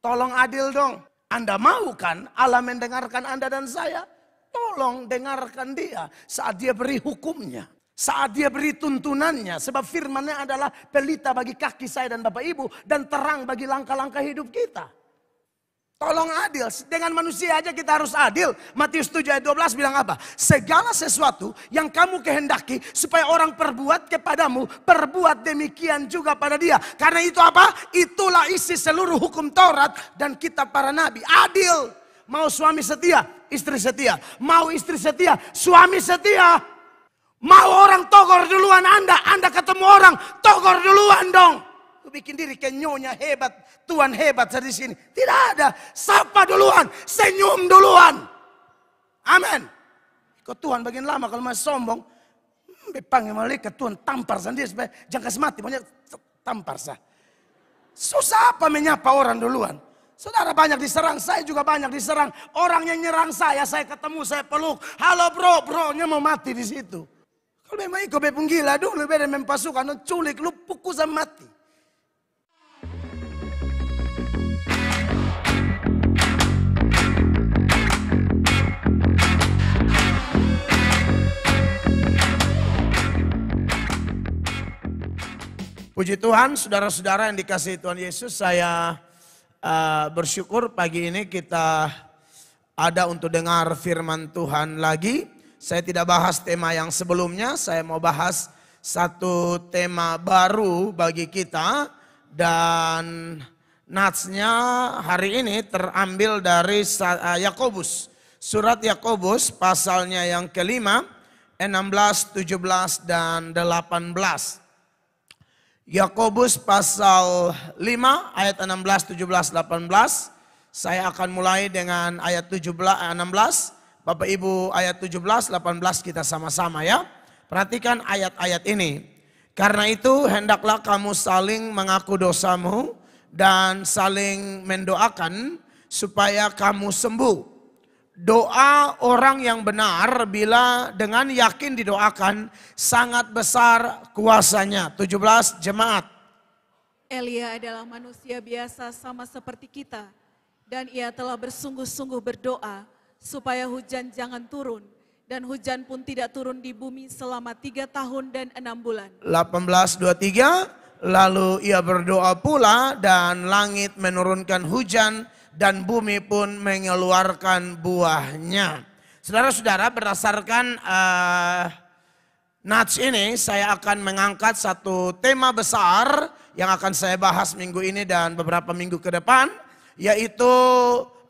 Tolong adil dong. Anda mau kan Allah mendengarkan Anda dan saya? Tolong dengarkan dia saat dia beri hukumnya. Saat dia beri tuntunannya. Sebab firmannya adalah pelita bagi kaki saya dan Bapak Ibu. Dan terang bagi langkah-langkah hidup kita. Tolong adil. Dengan manusia aja kita harus adil. Matius 7 ayat 12 bilang apa? Segala sesuatu yang kamu kehendaki supaya orang perbuat kepadamu, perbuat demikian juga pada dia. Karena itu apa? Itulah isi seluruh hukum Taurat dan kitab para nabi. Adil. Mau suami setia, istri setia. Mau istri setia, suami setia. Mau orang togor duluan Anda, Anda ketemu orang, togor duluan dong. Lu bikin diri kayak nyonya hebat, Tuhan hebat saya di sini. Tidak ada. Sapa duluan, senyum duluan. Amin. Kok Tuhan bagian lama kalau masih sombong, hmm, dipanggil malaikat Tuhan tampar sendiri supaya jangka semati banyak tampar sah. Susah apa menyapa orang duluan? Saudara banyak diserang, saya juga banyak diserang. Orang yang nyerang saya, saya ketemu, saya peluk. Halo bro, bronya mau mati di situ. Kalau memang ikut bepung gila dulu, beda mempasukan, culik, lu pukul sama mati. Puji Tuhan, saudara-saudara yang dikasih Tuhan Yesus, saya uh, bersyukur pagi ini kita ada untuk dengar firman Tuhan lagi. Saya tidak bahas tema yang sebelumnya, saya mau bahas satu tema baru bagi kita dan natsnya hari ini terambil dari eh, Yakobus. Surat Yakobus pasalnya yang kelima, 16, 17 dan 18. Yakobus pasal 5 ayat 16, 17, 18. Saya akan mulai dengan ayat 17, 16. Eh, Bapak Ibu ayat 17, 18 kita sama-sama ya. Perhatikan ayat-ayat ini. Karena itu hendaklah kamu saling mengaku dosamu dan saling mendoakan supaya kamu sembuh. Doa orang yang benar bila dengan yakin didoakan sangat besar kuasanya. 17 jemaat. Elia adalah manusia biasa sama seperti kita dan ia telah bersungguh-sungguh berdoa supaya hujan jangan turun dan hujan pun tidak turun di bumi selama tiga tahun dan enam bulan. 1823 lalu ia berdoa pula dan langit menurunkan hujan dan bumi pun mengeluarkan buahnya. Saudara-saudara berdasarkan uh, Nats ini saya akan mengangkat satu tema besar yang akan saya bahas minggu ini dan beberapa minggu ke depan yaitu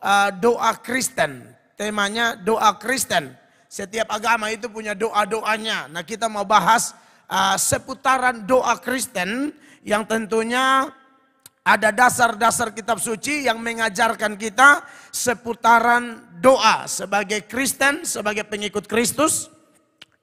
uh, doa Kristen. Temanya doa Kristen. Setiap agama itu punya doa-doanya. Nah kita mau bahas uh, seputaran doa Kristen yang tentunya ada dasar-dasar kitab suci yang mengajarkan kita seputaran doa sebagai Kristen, sebagai pengikut Kristus.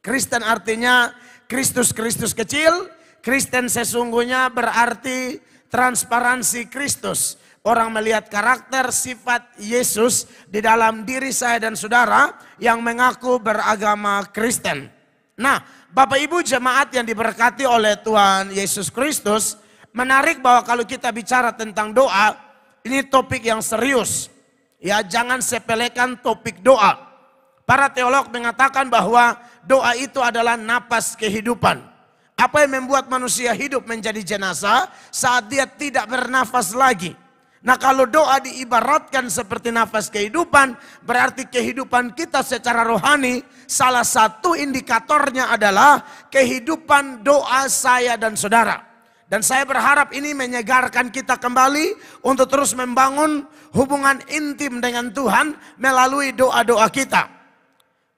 Kristen artinya Kristus-Kristus kecil, Kristen sesungguhnya berarti transparansi Kristus. Orang melihat karakter sifat Yesus di dalam diri saya dan saudara yang mengaku beragama Kristen. Nah, Bapak Ibu jemaat yang diberkati oleh Tuhan Yesus Kristus, Menarik bahwa kalau kita bicara tentang doa, ini topik yang serius. Ya, jangan sepelekan topik doa. Para teolog mengatakan bahwa doa itu adalah napas kehidupan. Apa yang membuat manusia hidup menjadi jenazah saat dia tidak bernafas lagi? Nah kalau doa diibaratkan seperti nafas kehidupan, berarti kehidupan kita secara rohani, salah satu indikatornya adalah kehidupan doa saya dan saudara. Dan saya berharap ini menyegarkan kita kembali untuk terus membangun hubungan intim dengan Tuhan melalui doa-doa kita.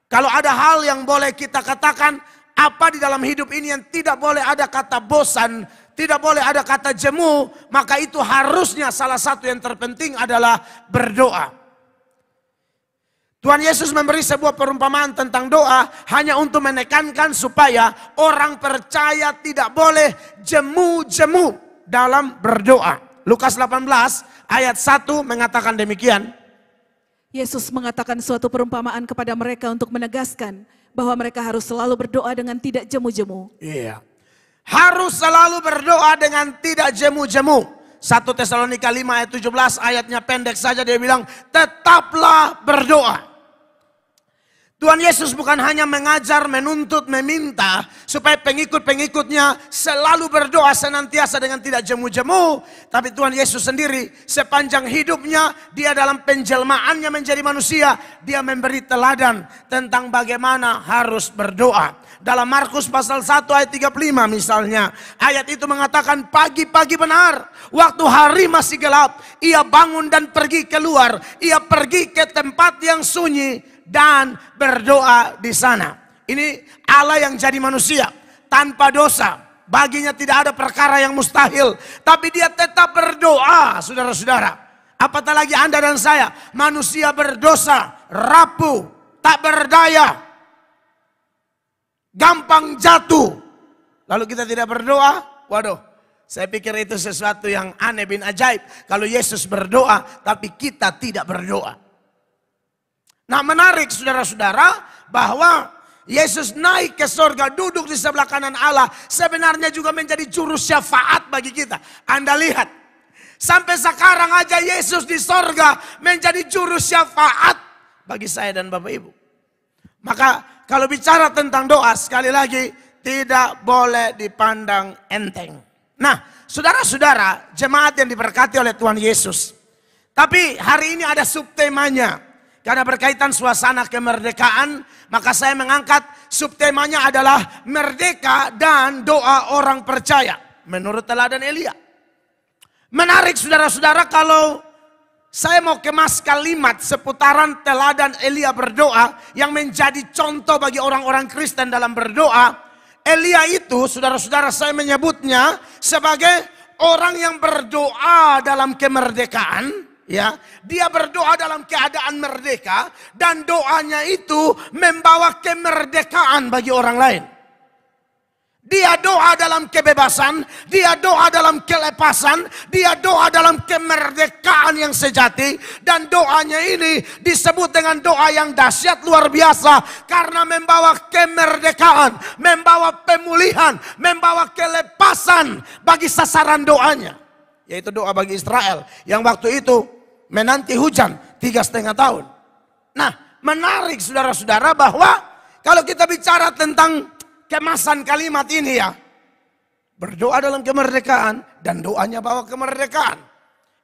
Kalau ada hal yang boleh kita katakan, apa di dalam hidup ini yang tidak boleh ada kata bosan, tidak boleh ada kata jemu, maka itu harusnya salah satu yang terpenting adalah berdoa. Tuhan Yesus memberi sebuah perumpamaan tentang doa hanya untuk menekankan supaya orang percaya tidak boleh jemu-jemu dalam berdoa. Lukas 18 ayat 1 mengatakan demikian. Yesus mengatakan suatu perumpamaan kepada mereka untuk menegaskan bahwa mereka harus selalu berdoa dengan tidak jemu-jemu. Iya. Harus selalu berdoa dengan tidak jemu-jemu. 1 Tesalonika 5 ayat 17 ayatnya pendek saja dia bilang tetaplah berdoa. Tuhan Yesus bukan hanya mengajar, menuntut, meminta supaya pengikut-pengikutnya selalu berdoa senantiasa dengan tidak jemu-jemu, tapi Tuhan Yesus sendiri sepanjang hidupnya dia dalam penjelmaannya menjadi manusia, dia memberi teladan tentang bagaimana harus berdoa. Dalam Markus pasal 1 ayat 35 misalnya, ayat itu mengatakan pagi-pagi benar, waktu hari masih gelap, ia bangun dan pergi keluar, ia pergi ke tempat yang sunyi dan berdoa di sana. Ini Allah yang jadi manusia tanpa dosa. Baginya tidak ada perkara yang mustahil, tapi dia tetap berdoa, saudara-saudara. Apatah lagi Anda dan saya, manusia berdosa, rapuh, tak berdaya, gampang jatuh. Lalu kita tidak berdoa, waduh, saya pikir itu sesuatu yang aneh bin ajaib. Kalau Yesus berdoa, tapi kita tidak berdoa. Nah menarik saudara-saudara bahwa Yesus naik ke sorga duduk di sebelah kanan Allah sebenarnya juga menjadi jurus syafaat bagi kita. Anda lihat sampai sekarang aja Yesus di sorga menjadi jurus syafaat bagi saya dan Bapak Ibu. Maka kalau bicara tentang doa sekali lagi tidak boleh dipandang enteng. Nah, saudara-saudara, jemaat yang diberkati oleh Tuhan Yesus. Tapi hari ini ada subtemanya. Karena berkaitan suasana kemerdekaan, maka saya mengangkat subtemanya adalah merdeka dan doa orang percaya. Menurut teladan Elia. Menarik saudara-saudara kalau saya mau kemas kalimat seputaran teladan Elia berdoa yang menjadi contoh bagi orang-orang Kristen dalam berdoa. Elia itu, saudara-saudara saya menyebutnya sebagai orang yang berdoa dalam kemerdekaan ya dia berdoa dalam keadaan merdeka dan doanya itu membawa kemerdekaan bagi orang lain dia doa dalam kebebasan dia doa dalam kelepasan dia doa dalam kemerdekaan yang sejati dan doanya ini disebut dengan doa yang dahsyat luar biasa karena membawa kemerdekaan membawa pemulihan membawa kelepasan bagi sasaran doanya yaitu doa bagi Israel yang waktu itu menanti hujan tiga setengah tahun. Nah, menarik saudara-saudara bahwa kalau kita bicara tentang kemasan kalimat ini ya, berdoa dalam kemerdekaan dan doanya bawa kemerdekaan.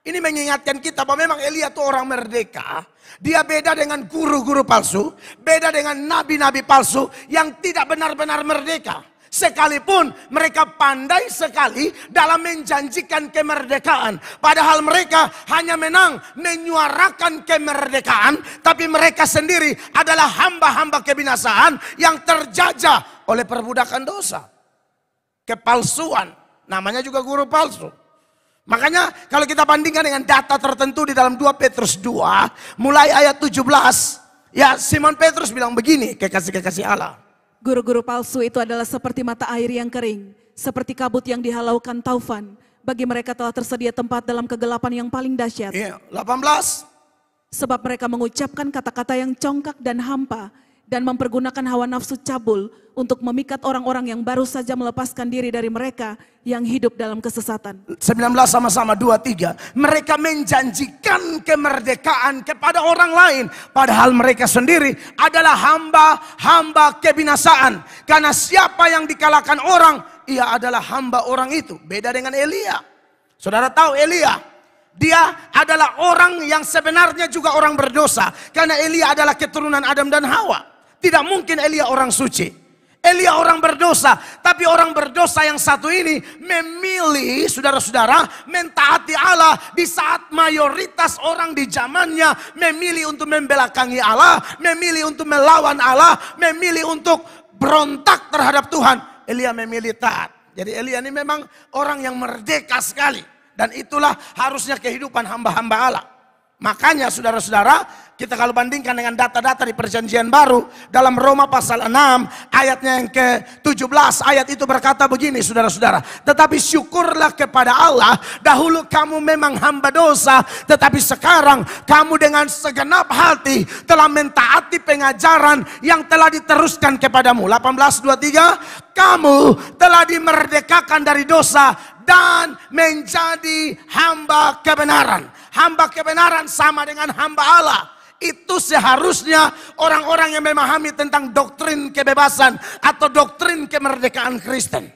Ini mengingatkan kita bahwa memang Elia itu orang merdeka. Dia beda dengan guru-guru palsu, beda dengan nabi-nabi palsu yang tidak benar-benar merdeka. Sekalipun mereka pandai sekali dalam menjanjikan kemerdekaan. Padahal mereka hanya menang menyuarakan kemerdekaan. Tapi mereka sendiri adalah hamba-hamba kebinasaan yang terjajah oleh perbudakan dosa. Kepalsuan. Namanya juga guru palsu. Makanya kalau kita bandingkan dengan data tertentu di dalam 2 Petrus 2, mulai ayat 17, ya Simon Petrus bilang begini, kekasih-kekasih Allah. Guru-guru palsu itu adalah seperti mata air yang kering, seperti kabut yang dihalaukan taufan. Bagi mereka telah tersedia tempat dalam kegelapan yang paling dahsyat. Yeah, iya, 18. Sebab mereka mengucapkan kata-kata yang congkak dan hampa, dan mempergunakan hawa nafsu cabul untuk memikat orang-orang yang baru saja melepaskan diri dari mereka yang hidup dalam kesesatan. 19 sama-sama 23. Mereka menjanjikan kemerdekaan kepada orang lain padahal mereka sendiri adalah hamba-hamba kebinasaan. Karena siapa yang dikalahkan orang, ia adalah hamba orang itu. Beda dengan Elia. Saudara tahu Elia, dia adalah orang yang sebenarnya juga orang berdosa. Karena Elia adalah keturunan Adam dan Hawa. Tidak mungkin Elia orang suci. Elia orang berdosa. Tapi orang berdosa yang satu ini memilih saudara-saudara mentaati Allah. Di saat mayoritas orang di zamannya memilih untuk membelakangi Allah. Memilih untuk melawan Allah. Memilih untuk berontak terhadap Tuhan. Elia memilih taat. Jadi Elia ini memang orang yang merdeka sekali. Dan itulah harusnya kehidupan hamba-hamba Allah. Makanya saudara-saudara, kita kalau bandingkan dengan data-data di perjanjian baru, dalam Roma pasal 6, ayatnya yang ke-17, ayat itu berkata begini saudara-saudara. Tetapi syukurlah kepada Allah, dahulu kamu memang hamba dosa, tetapi sekarang kamu dengan segenap hati telah mentaati pengajaran yang telah diteruskan kepadamu. 1823, kamu telah dimerdekakan dari dosa dan menjadi hamba kebenaran hamba kebenaran sama dengan hamba Allah. Itu seharusnya orang-orang yang memahami tentang doktrin kebebasan atau doktrin kemerdekaan Kristen.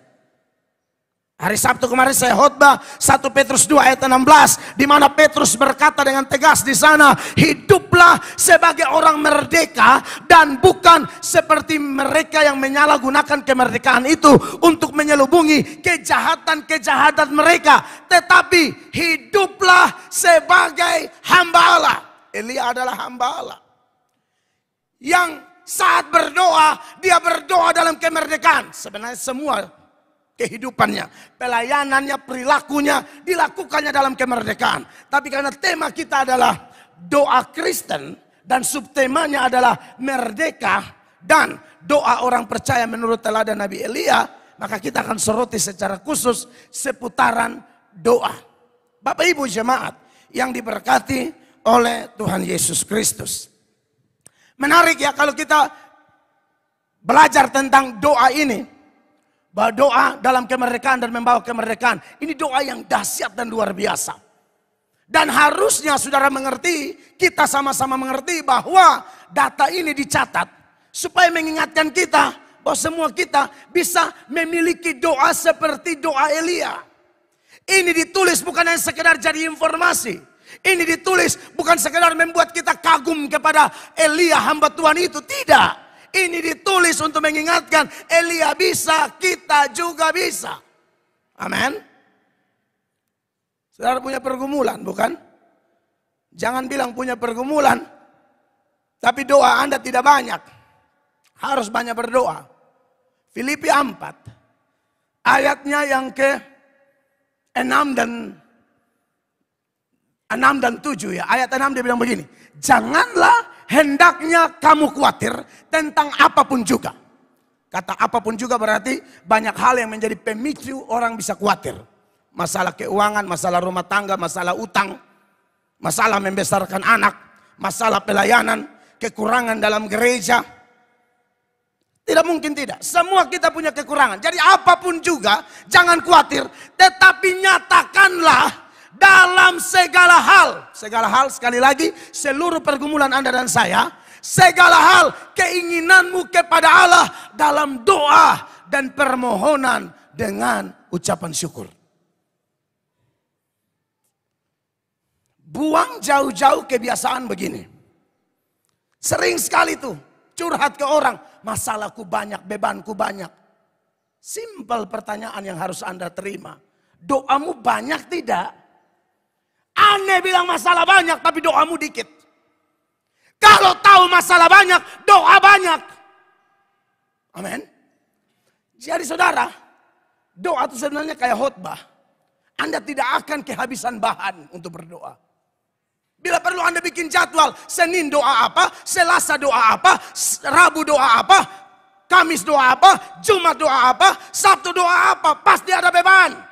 Hari Sabtu kemarin saya khotbah 1 Petrus 2 ayat 16 di mana Petrus berkata dengan tegas di sana, "Hiduplah sebagai orang merdeka dan bukan seperti mereka yang menyalahgunakan kemerdekaan itu untuk menyelubungi kejahatan-kejahatan mereka, tetapi hiduplah sebagai hamba Allah." Elia adalah hamba Allah. Yang saat berdoa, dia berdoa dalam kemerdekaan. Sebenarnya semua kehidupannya, pelayanannya, perilakunya, dilakukannya dalam kemerdekaan. Tapi karena tema kita adalah doa Kristen dan subtemanya adalah merdeka dan doa orang percaya menurut teladan Nabi Elia, maka kita akan soroti secara khusus seputaran doa. Bapak Ibu jemaat yang diberkati oleh Tuhan Yesus Kristus. Menarik ya kalau kita belajar tentang doa ini. Bahwa doa dalam kemerdekaan dan membawa kemerdekaan. Ini doa yang dahsyat dan luar biasa. Dan harusnya saudara mengerti, kita sama-sama mengerti bahwa data ini dicatat. Supaya mengingatkan kita bahwa semua kita bisa memiliki doa seperti doa Elia. Ini ditulis bukan hanya sekedar jadi informasi. Ini ditulis bukan sekedar membuat kita kagum kepada Elia hamba Tuhan itu. Tidak. Ini ditulis untuk mengingatkan Elia bisa, kita juga bisa. Amin. Saudara punya pergumulan, bukan? Jangan bilang punya pergumulan, tapi doa Anda tidak banyak. Harus banyak berdoa. Filipi 4 ayatnya yang ke 6 dan 6 dan 7 ya. Ayat 6 dia bilang begini. Janganlah hendaknya kamu khawatir tentang apapun juga. Kata apapun juga berarti banyak hal yang menjadi pemicu orang bisa khawatir. Masalah keuangan, masalah rumah tangga, masalah utang, masalah membesarkan anak, masalah pelayanan, kekurangan dalam gereja. Tidak mungkin tidak. Semua kita punya kekurangan. Jadi apapun juga jangan khawatir. Tetapi nyatakanlah dalam segala hal. Segala hal sekali lagi seluruh pergumulan Anda dan saya. Segala hal keinginanmu kepada Allah dalam doa dan permohonan dengan ucapan syukur. Buang jauh-jauh kebiasaan begini. Sering sekali tuh curhat ke orang, masalahku banyak, bebanku banyak. Simpel pertanyaan yang harus Anda terima. Doamu banyak tidak? Aneh bilang masalah banyak tapi doamu dikit. Kalau tahu masalah banyak, doa banyak. Amin. Jadi saudara, doa itu sebenarnya kayak khutbah. Anda tidak akan kehabisan bahan untuk berdoa. Bila perlu Anda bikin jadwal, Senin doa apa, Selasa doa apa, Rabu doa apa, Kamis doa apa, Jumat doa apa, Sabtu doa apa, pasti ada beban.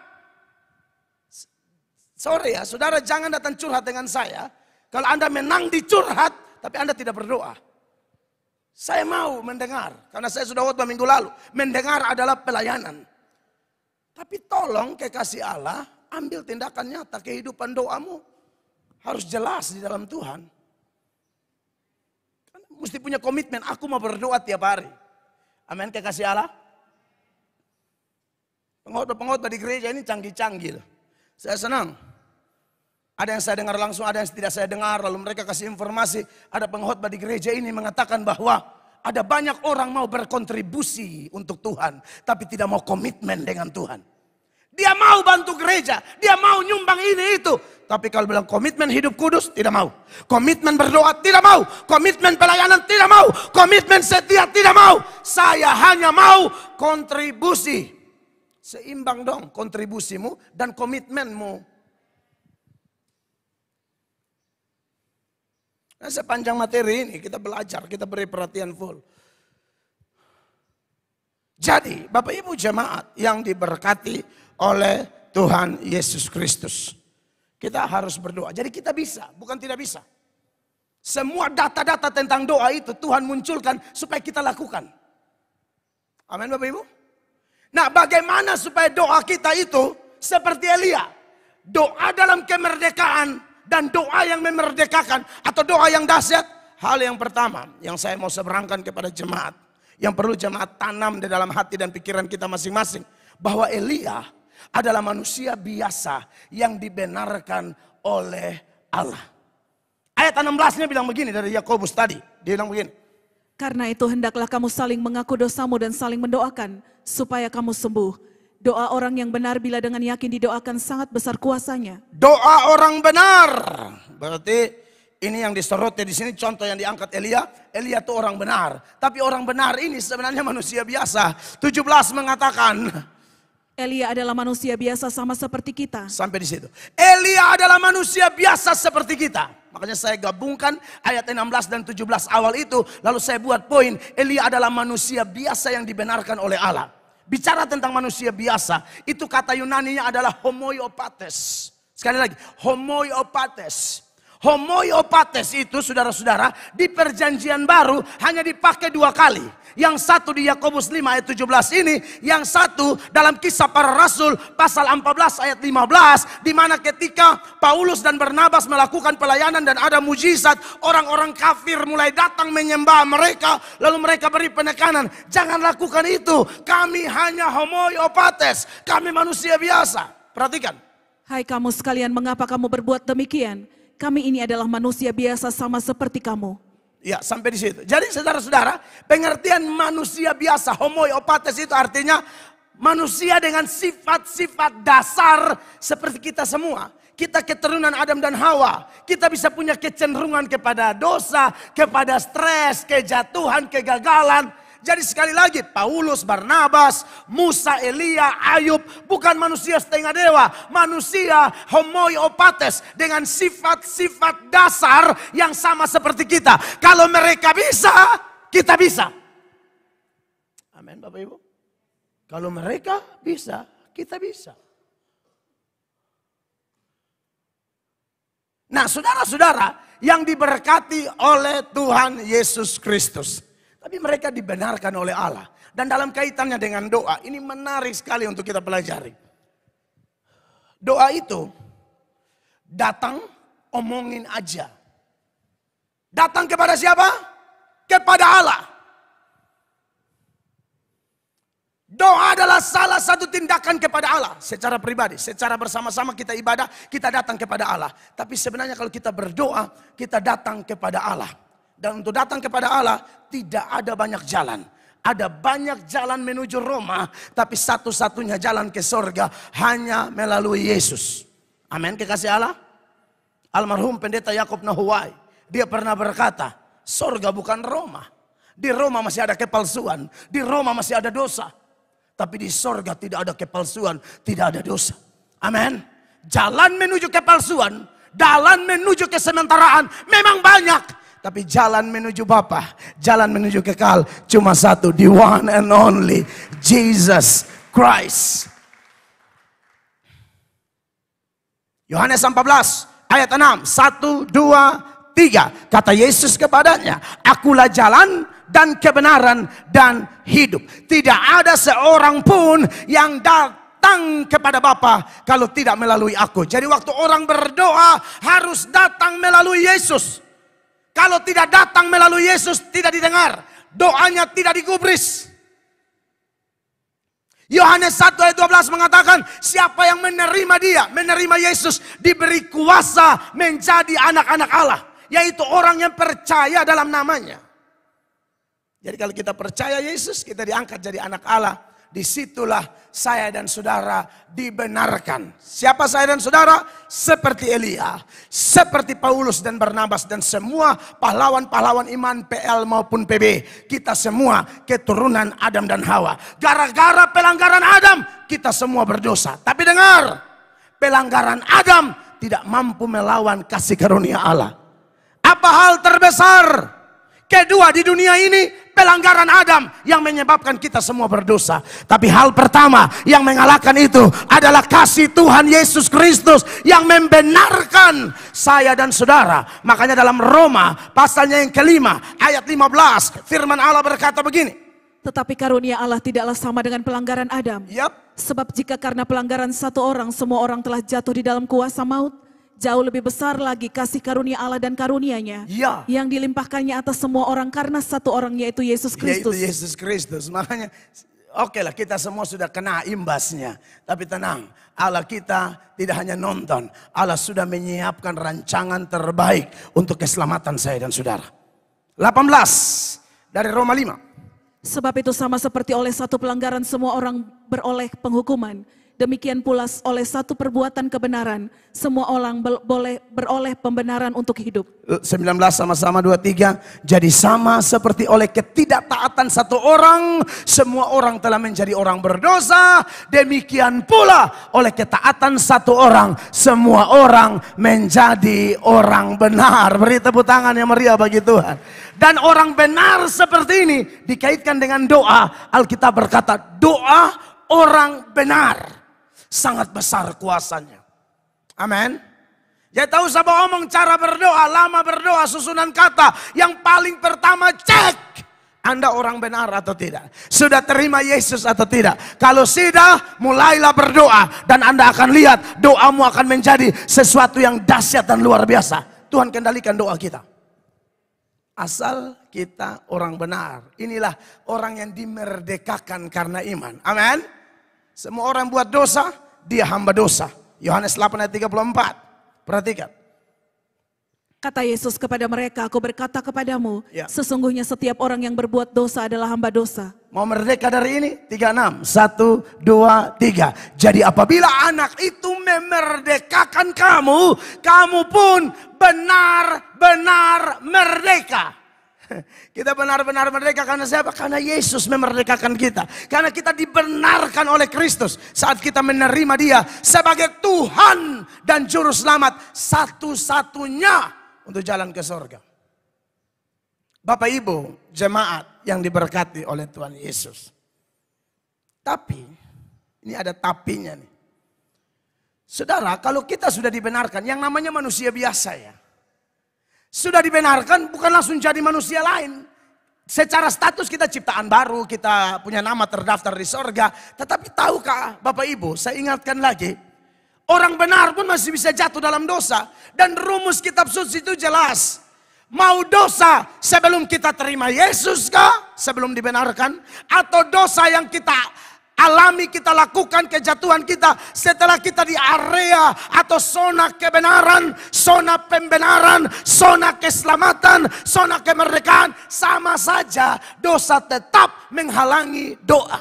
Sore ya, saudara jangan datang curhat dengan saya. Kalau Anda menang di curhat, tapi Anda tidak berdoa. Saya mau mendengar, karena saya sudah waktu minggu lalu. Mendengar adalah pelayanan. Tapi tolong kekasih Allah, ambil tindakan nyata kehidupan doamu. Harus jelas di dalam Tuhan. Kan mesti punya komitmen, aku mau berdoa tiap hari. Amin kekasih Allah. Pengkhotbah-pengkhotbah di gereja ini canggih-canggih. Saya senang. Ada yang saya dengar langsung, ada yang tidak saya dengar. Lalu mereka kasih informasi, ada pengkhotbah di gereja ini mengatakan bahwa ada banyak orang mau berkontribusi untuk Tuhan, tapi tidak mau komitmen dengan Tuhan. Dia mau bantu gereja, dia mau nyumbang ini itu. Tapi kalau bilang komitmen hidup kudus, tidak mau. Komitmen berdoa, tidak mau. Komitmen pelayanan, tidak mau. Komitmen setia, tidak mau. Saya hanya mau kontribusi. Seimbang dong kontribusimu dan komitmenmu. Nah sepanjang materi ini kita belajar, kita beri perhatian full. Jadi Bapak Ibu jemaat yang diberkati oleh Tuhan Yesus Kristus. Kita harus berdoa. Jadi kita bisa, bukan tidak bisa. Semua data-data tentang doa itu Tuhan munculkan supaya kita lakukan. Amin Bapak Ibu? Nah bagaimana supaya doa kita itu seperti Elia. Doa dalam kemerdekaan dan doa yang memerdekakan atau doa yang dahsyat. Hal yang pertama yang saya mau seberangkan kepada jemaat. Yang perlu jemaat tanam di dalam hati dan pikiran kita masing-masing. Bahwa Elia adalah manusia biasa yang dibenarkan oleh Allah. Ayat 16-nya bilang begini dari Yakobus tadi. Dia bilang begini. Karena itu hendaklah kamu saling mengaku dosamu dan saling mendoakan supaya kamu sembuh. Doa orang yang benar bila dengan yakin didoakan sangat besar kuasanya. Doa orang benar. Berarti ini yang disorotnya di sini contoh yang diangkat Elia. Elia itu orang benar. Tapi orang benar ini sebenarnya manusia biasa. 17 mengatakan. Elia adalah manusia biasa sama seperti kita. Sampai di situ. Elia adalah manusia biasa seperti kita. Makanya saya gabungkan ayat 16 dan 17 awal itu. Lalu saya buat poin. Elia adalah manusia biasa yang dibenarkan oleh Allah bicara tentang manusia biasa, itu kata Yunani-nya adalah homoiopates. Sekali lagi, homoiopates. Homoiopates itu saudara-saudara di perjanjian baru hanya dipakai dua kali. Yang satu di Yakobus 5 ayat 17 ini, yang satu dalam kisah para rasul pasal 14 ayat 15 di mana ketika Paulus dan Barnabas melakukan pelayanan dan ada mujizat, orang-orang kafir mulai datang menyembah mereka, lalu mereka beri penekanan, jangan lakukan itu. Kami hanya homoiopates, kami manusia biasa. Perhatikan. Hai kamu sekalian, mengapa kamu berbuat demikian? kami ini adalah manusia biasa sama seperti kamu. Ya, sampai di situ. Jadi saudara-saudara, pengertian manusia biasa, homo homoiopates itu artinya manusia dengan sifat-sifat dasar seperti kita semua. Kita keturunan Adam dan Hawa. Kita bisa punya kecenderungan kepada dosa, kepada stres, kejatuhan, kegagalan. Jadi sekali lagi Paulus, Barnabas, Musa, Elia, Ayub bukan manusia setengah dewa. Manusia homoiopates dengan sifat-sifat dasar yang sama seperti kita. Kalau mereka bisa, kita bisa. Amin Bapak Ibu. Kalau mereka bisa, kita bisa. Nah, saudara-saudara yang diberkati oleh Tuhan Yesus Kristus. Tapi mereka dibenarkan oleh Allah. Dan dalam kaitannya dengan doa, ini menarik sekali untuk kita pelajari. Doa itu datang omongin aja. Datang kepada siapa? Kepada Allah. Doa adalah salah satu tindakan kepada Allah secara pribadi, secara bersama-sama kita ibadah, kita datang kepada Allah. Tapi sebenarnya kalau kita berdoa, kita datang kepada Allah dan untuk datang kepada Allah tidak ada banyak jalan. Ada banyak jalan menuju Roma, tapi satu-satunya jalan ke sorga hanya melalui Yesus. Amin kekasih Allah. Almarhum pendeta Yakub Nahuwai, dia pernah berkata, sorga bukan Roma. Di Roma masih ada kepalsuan, di Roma masih ada dosa. Tapi di sorga tidak ada kepalsuan, tidak ada dosa. Amin. Jalan menuju kepalsuan, jalan menuju kesementaraan memang banyak. Tapi jalan menuju Bapa, jalan menuju kekal cuma satu, the one and only Jesus Christ. Yohanes 14 ayat 6, 1 2 3. Kata Yesus kepadanya, "Akulah jalan dan kebenaran dan hidup. Tidak ada seorang pun yang datang datang kepada Bapa kalau tidak melalui aku. Jadi waktu orang berdoa harus datang melalui Yesus. Kalau tidak datang melalui Yesus, tidak didengar. Doanya tidak digubris. Yohanes 1 ayat 12 mengatakan, siapa yang menerima dia, menerima Yesus, diberi kuasa menjadi anak-anak Allah. Yaitu orang yang percaya dalam namanya. Jadi kalau kita percaya Yesus, kita diangkat jadi anak Allah disitulah saya dan saudara dibenarkan. Siapa saya dan saudara? Seperti Elia, seperti Paulus dan Barnabas dan semua pahlawan-pahlawan iman PL maupun PB. Kita semua keturunan Adam dan Hawa. Gara-gara pelanggaran Adam, kita semua berdosa. Tapi dengar, pelanggaran Adam tidak mampu melawan kasih karunia Allah. Apa hal terbesar kedua di dunia ini pelanggaran Adam yang menyebabkan kita semua berdosa. Tapi hal pertama yang mengalahkan itu adalah kasih Tuhan Yesus Kristus yang membenarkan saya dan saudara. Makanya dalam Roma pasalnya yang kelima ayat 15 firman Allah berkata begini. Tetapi karunia Allah tidaklah sama dengan pelanggaran Adam. Yep. Sebab jika karena pelanggaran satu orang semua orang telah jatuh di dalam kuasa maut, jauh lebih besar lagi kasih karunia Allah dan karunia-Nya ya. yang dilimpahkannya atas semua orang karena satu orang yaitu Yesus Kristus. Yaitu Yesus Kristus. Makanya oke lah kita semua sudah kena imbasnya. Tapi tenang, Allah kita tidak hanya nonton. Allah sudah menyiapkan rancangan terbaik untuk keselamatan saya dan saudara. 18 dari Roma 5. Sebab itu sama seperti oleh satu pelanggaran semua orang beroleh penghukuman demikian pula oleh satu perbuatan kebenaran, semua orang boleh beroleh pembenaran untuk hidup. 19 eh, sama-sama 23, jadi sama seperti oleh ketidaktaatan satu orang, semua orang telah menjadi orang berdosa, demikian pula oleh ketaatan satu orang, semua orang menjadi orang benar. Beri tepuk tangan yang meriah bagi Tuhan. Dan orang benar seperti ini dikaitkan dengan doa. Alkitab berkata, doa orang benar sangat besar kuasanya. Amin. Ya tahu sama omong cara berdoa, lama berdoa, susunan kata. Yang paling pertama cek. Anda orang benar atau tidak? Sudah terima Yesus atau tidak? Kalau sudah, mulailah berdoa. Dan Anda akan lihat doamu akan menjadi sesuatu yang dahsyat dan luar biasa. Tuhan kendalikan doa kita. Asal kita orang benar. Inilah orang yang dimerdekakan karena iman. Amin. Semua orang buat dosa, dia hamba dosa. Yohanes 8 ayat 34. Perhatikan. Kata Yesus kepada mereka, aku berkata kepadamu, ya. sesungguhnya setiap orang yang berbuat dosa adalah hamba dosa. Mau merdeka dari ini? 36, 1, 2, 3. Jadi apabila anak itu memerdekakan kamu, kamu pun benar-benar merdeka. Kita benar-benar merdeka karena siapa? Karena Yesus memerdekakan kita. Karena kita dibenarkan oleh Kristus saat kita menerima Dia sebagai Tuhan dan Juru Selamat satu-satunya untuk jalan ke Surga. Bapak Ibu, jemaat yang diberkati oleh Tuhan Yesus. Tapi, ini ada tapinya nih. Saudara, kalau kita sudah dibenarkan, yang namanya manusia biasa ya. Sudah dibenarkan bukan langsung jadi manusia lain. Secara status kita ciptaan baru, kita punya nama terdaftar di sorga. Tetapi tahukah Bapak Ibu, saya ingatkan lagi. Orang benar pun masih bisa jatuh dalam dosa. Dan rumus kitab suci itu jelas. Mau dosa sebelum kita terima Yesus kah? Sebelum dibenarkan? Atau dosa yang kita alami, kita lakukan kejatuhan kita setelah kita di area atau zona kebenaran, zona pembenaran, zona keselamatan, zona kemerdekaan, sama saja dosa tetap menghalangi doa.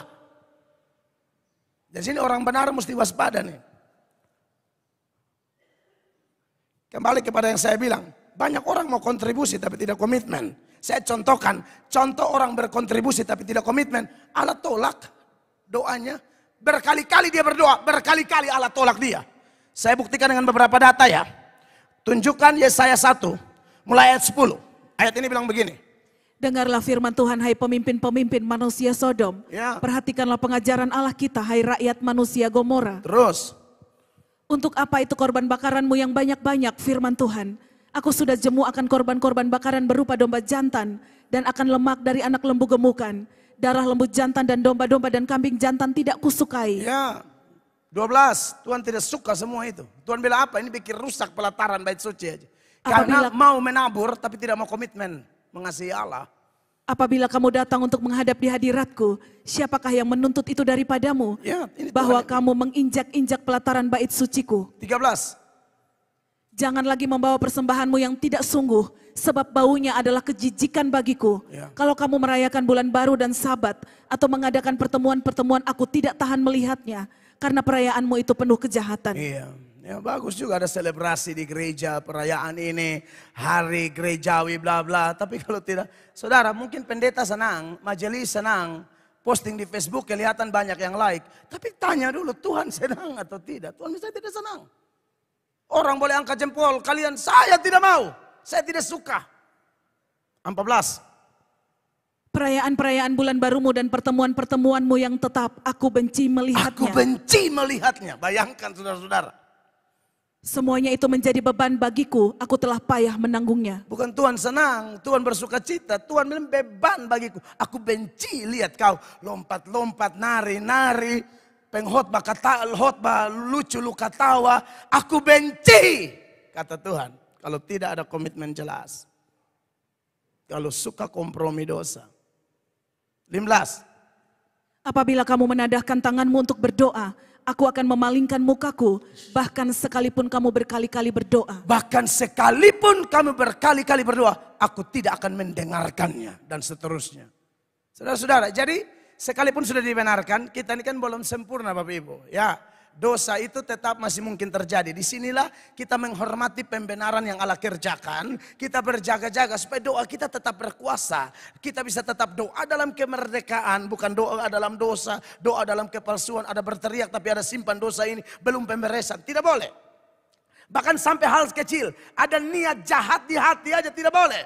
Jadi sini orang benar mesti waspada nih. Kembali kepada yang saya bilang, banyak orang mau kontribusi tapi tidak komitmen. Saya contohkan, contoh orang berkontribusi tapi tidak komitmen, alat tolak doanya. Berkali-kali dia berdoa, berkali-kali Allah tolak dia. Saya buktikan dengan beberapa data ya. Tunjukkan Yesaya 1, mulai ayat 10. Ayat ini bilang begini. Dengarlah firman Tuhan hai pemimpin-pemimpin manusia Sodom. Ya. Perhatikanlah pengajaran Allah kita hai rakyat manusia Gomora. Terus. Untuk apa itu korban bakaranmu yang banyak-banyak firman Tuhan. Aku sudah jemu akan korban-korban bakaran berupa domba jantan dan akan lemak dari anak lembu gemukan darah lembut jantan dan domba-domba dan kambing jantan tidak kusukai. Ya. 12. Tuhan tidak suka semua itu. Tuhan bilang apa? Ini bikin rusak pelataran bait suci aja. Karena Apabila... mau menabur tapi tidak mau komitmen mengasihi Allah. Apabila kamu datang untuk menghadap di hadiratku, siapakah yang menuntut itu daripadamu? Ya, ini Bahwa kamu menginjak-injak pelataran bait suciku. 13. Jangan lagi membawa persembahanmu yang tidak sungguh, sebab baunya adalah kejijikan bagiku. Ya. Kalau kamu merayakan bulan baru dan sabat, atau mengadakan pertemuan-pertemuan, aku tidak tahan melihatnya, karena perayaanmu itu penuh kejahatan. Iya. Ya, bagus juga ada selebrasi di gereja, perayaan ini, hari gerejawi, bla bla. Tapi kalau tidak, saudara mungkin pendeta senang, majelis senang, posting di Facebook kelihatan banyak yang like. Tapi tanya dulu Tuhan senang atau tidak. Tuhan bisa tidak senang. Orang boleh angkat jempol, kalian saya tidak mau. Saya tidak suka. 14. Perayaan-perayaan bulan barumu dan pertemuan-pertemuanmu yang tetap, aku benci melihatnya. Aku benci melihatnya. Bayangkan saudara-saudara. Semuanya itu menjadi beban bagiku, aku telah payah menanggungnya. Bukan Tuhan senang, Tuhan bersuka cita, Tuhan bilang beban bagiku. Aku benci lihat kau lompat-lompat, nari-nari penghotbah kata khotbah lucu luka tawa aku benci kata Tuhan. Kalau tidak ada komitmen jelas. Kalau suka kompromi dosa. 15. Apabila kamu menadahkan tanganmu untuk berdoa, aku akan memalingkan mukaku, bahkan sekalipun kamu berkali-kali berdoa. Bahkan sekalipun kamu berkali-kali berdoa, aku tidak akan mendengarkannya dan seterusnya. Saudara-saudara, jadi sekalipun sudah dibenarkan, kita ini kan belum sempurna Bapak Ibu. Ya, dosa itu tetap masih mungkin terjadi. Di sinilah kita menghormati pembenaran yang Allah kerjakan. Kita berjaga-jaga supaya doa kita tetap berkuasa. Kita bisa tetap doa dalam kemerdekaan, bukan doa dalam dosa, doa dalam kepalsuan. Ada berteriak tapi ada simpan dosa ini, belum pemberesan. Tidak boleh. Bahkan sampai hal kecil, ada niat jahat di hati aja tidak boleh.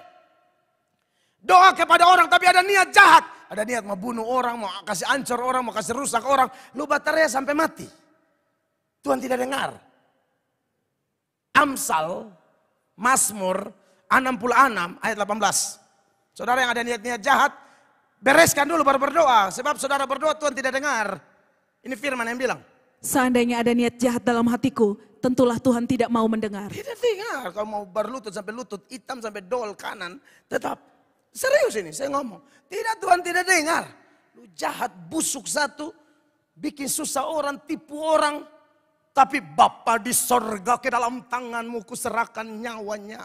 Doa kepada orang tapi ada niat jahat, ada niat mau bunuh orang, mau kasih ancur orang, mau kasih rusak orang, lu baterai sampai mati. Tuhan tidak dengar. Amsal, Mazmur 66 ayat 18. Saudara yang ada niat-niat jahat, bereskan dulu baru berdoa. Sebab saudara berdoa Tuhan tidak dengar. Ini firman yang bilang. Seandainya ada niat jahat dalam hatiku, tentulah Tuhan tidak mau mendengar. Tidak dengar. Kalau mau berlutut sampai lutut, hitam sampai dol kanan, tetap Serius ini saya ngomong. Tidak Tuhan tidak dengar. Lu jahat busuk satu. Bikin susah orang, tipu orang. Tapi Bapak di sorga ke dalam tanganmu kuserahkan nyawanya.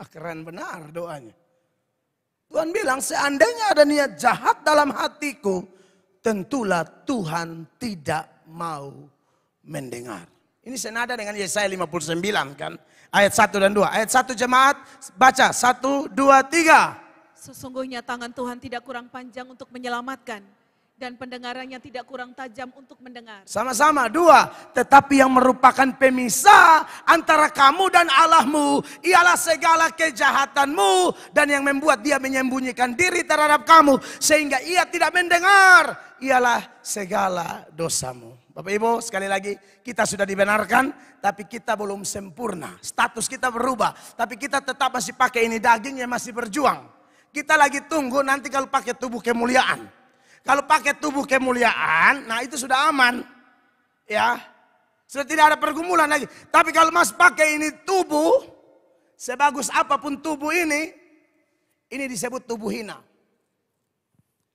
Ah, keren benar doanya. Tuhan bilang seandainya ada niat jahat dalam hatiku. Tentulah Tuhan tidak mau mendengar. Ini senada dengan Yesaya 59 kan. Ayat 1 dan 2. Ayat 1 jemaat baca 1 2 3. Sesungguhnya tangan Tuhan tidak kurang panjang untuk menyelamatkan dan pendengarannya tidak kurang tajam untuk mendengar. Sama-sama dua, tetapi yang merupakan pemisah antara kamu dan Allahmu ialah segala kejahatanmu dan yang membuat dia menyembunyikan diri terhadap kamu sehingga ia tidak mendengar ialah segala dosamu. Bapak Ibu, sekali lagi, kita sudah dibenarkan, tapi kita belum sempurna. Status kita berubah, tapi kita tetap masih pakai ini daging yang masih berjuang. Kita lagi tunggu nanti kalau pakai tubuh kemuliaan. Kalau pakai tubuh kemuliaan, nah itu sudah aman. Ya. Sudah tidak ada pergumulan lagi. Tapi kalau Mas pakai ini tubuh, sebagus apapun tubuh ini, ini disebut tubuh hina.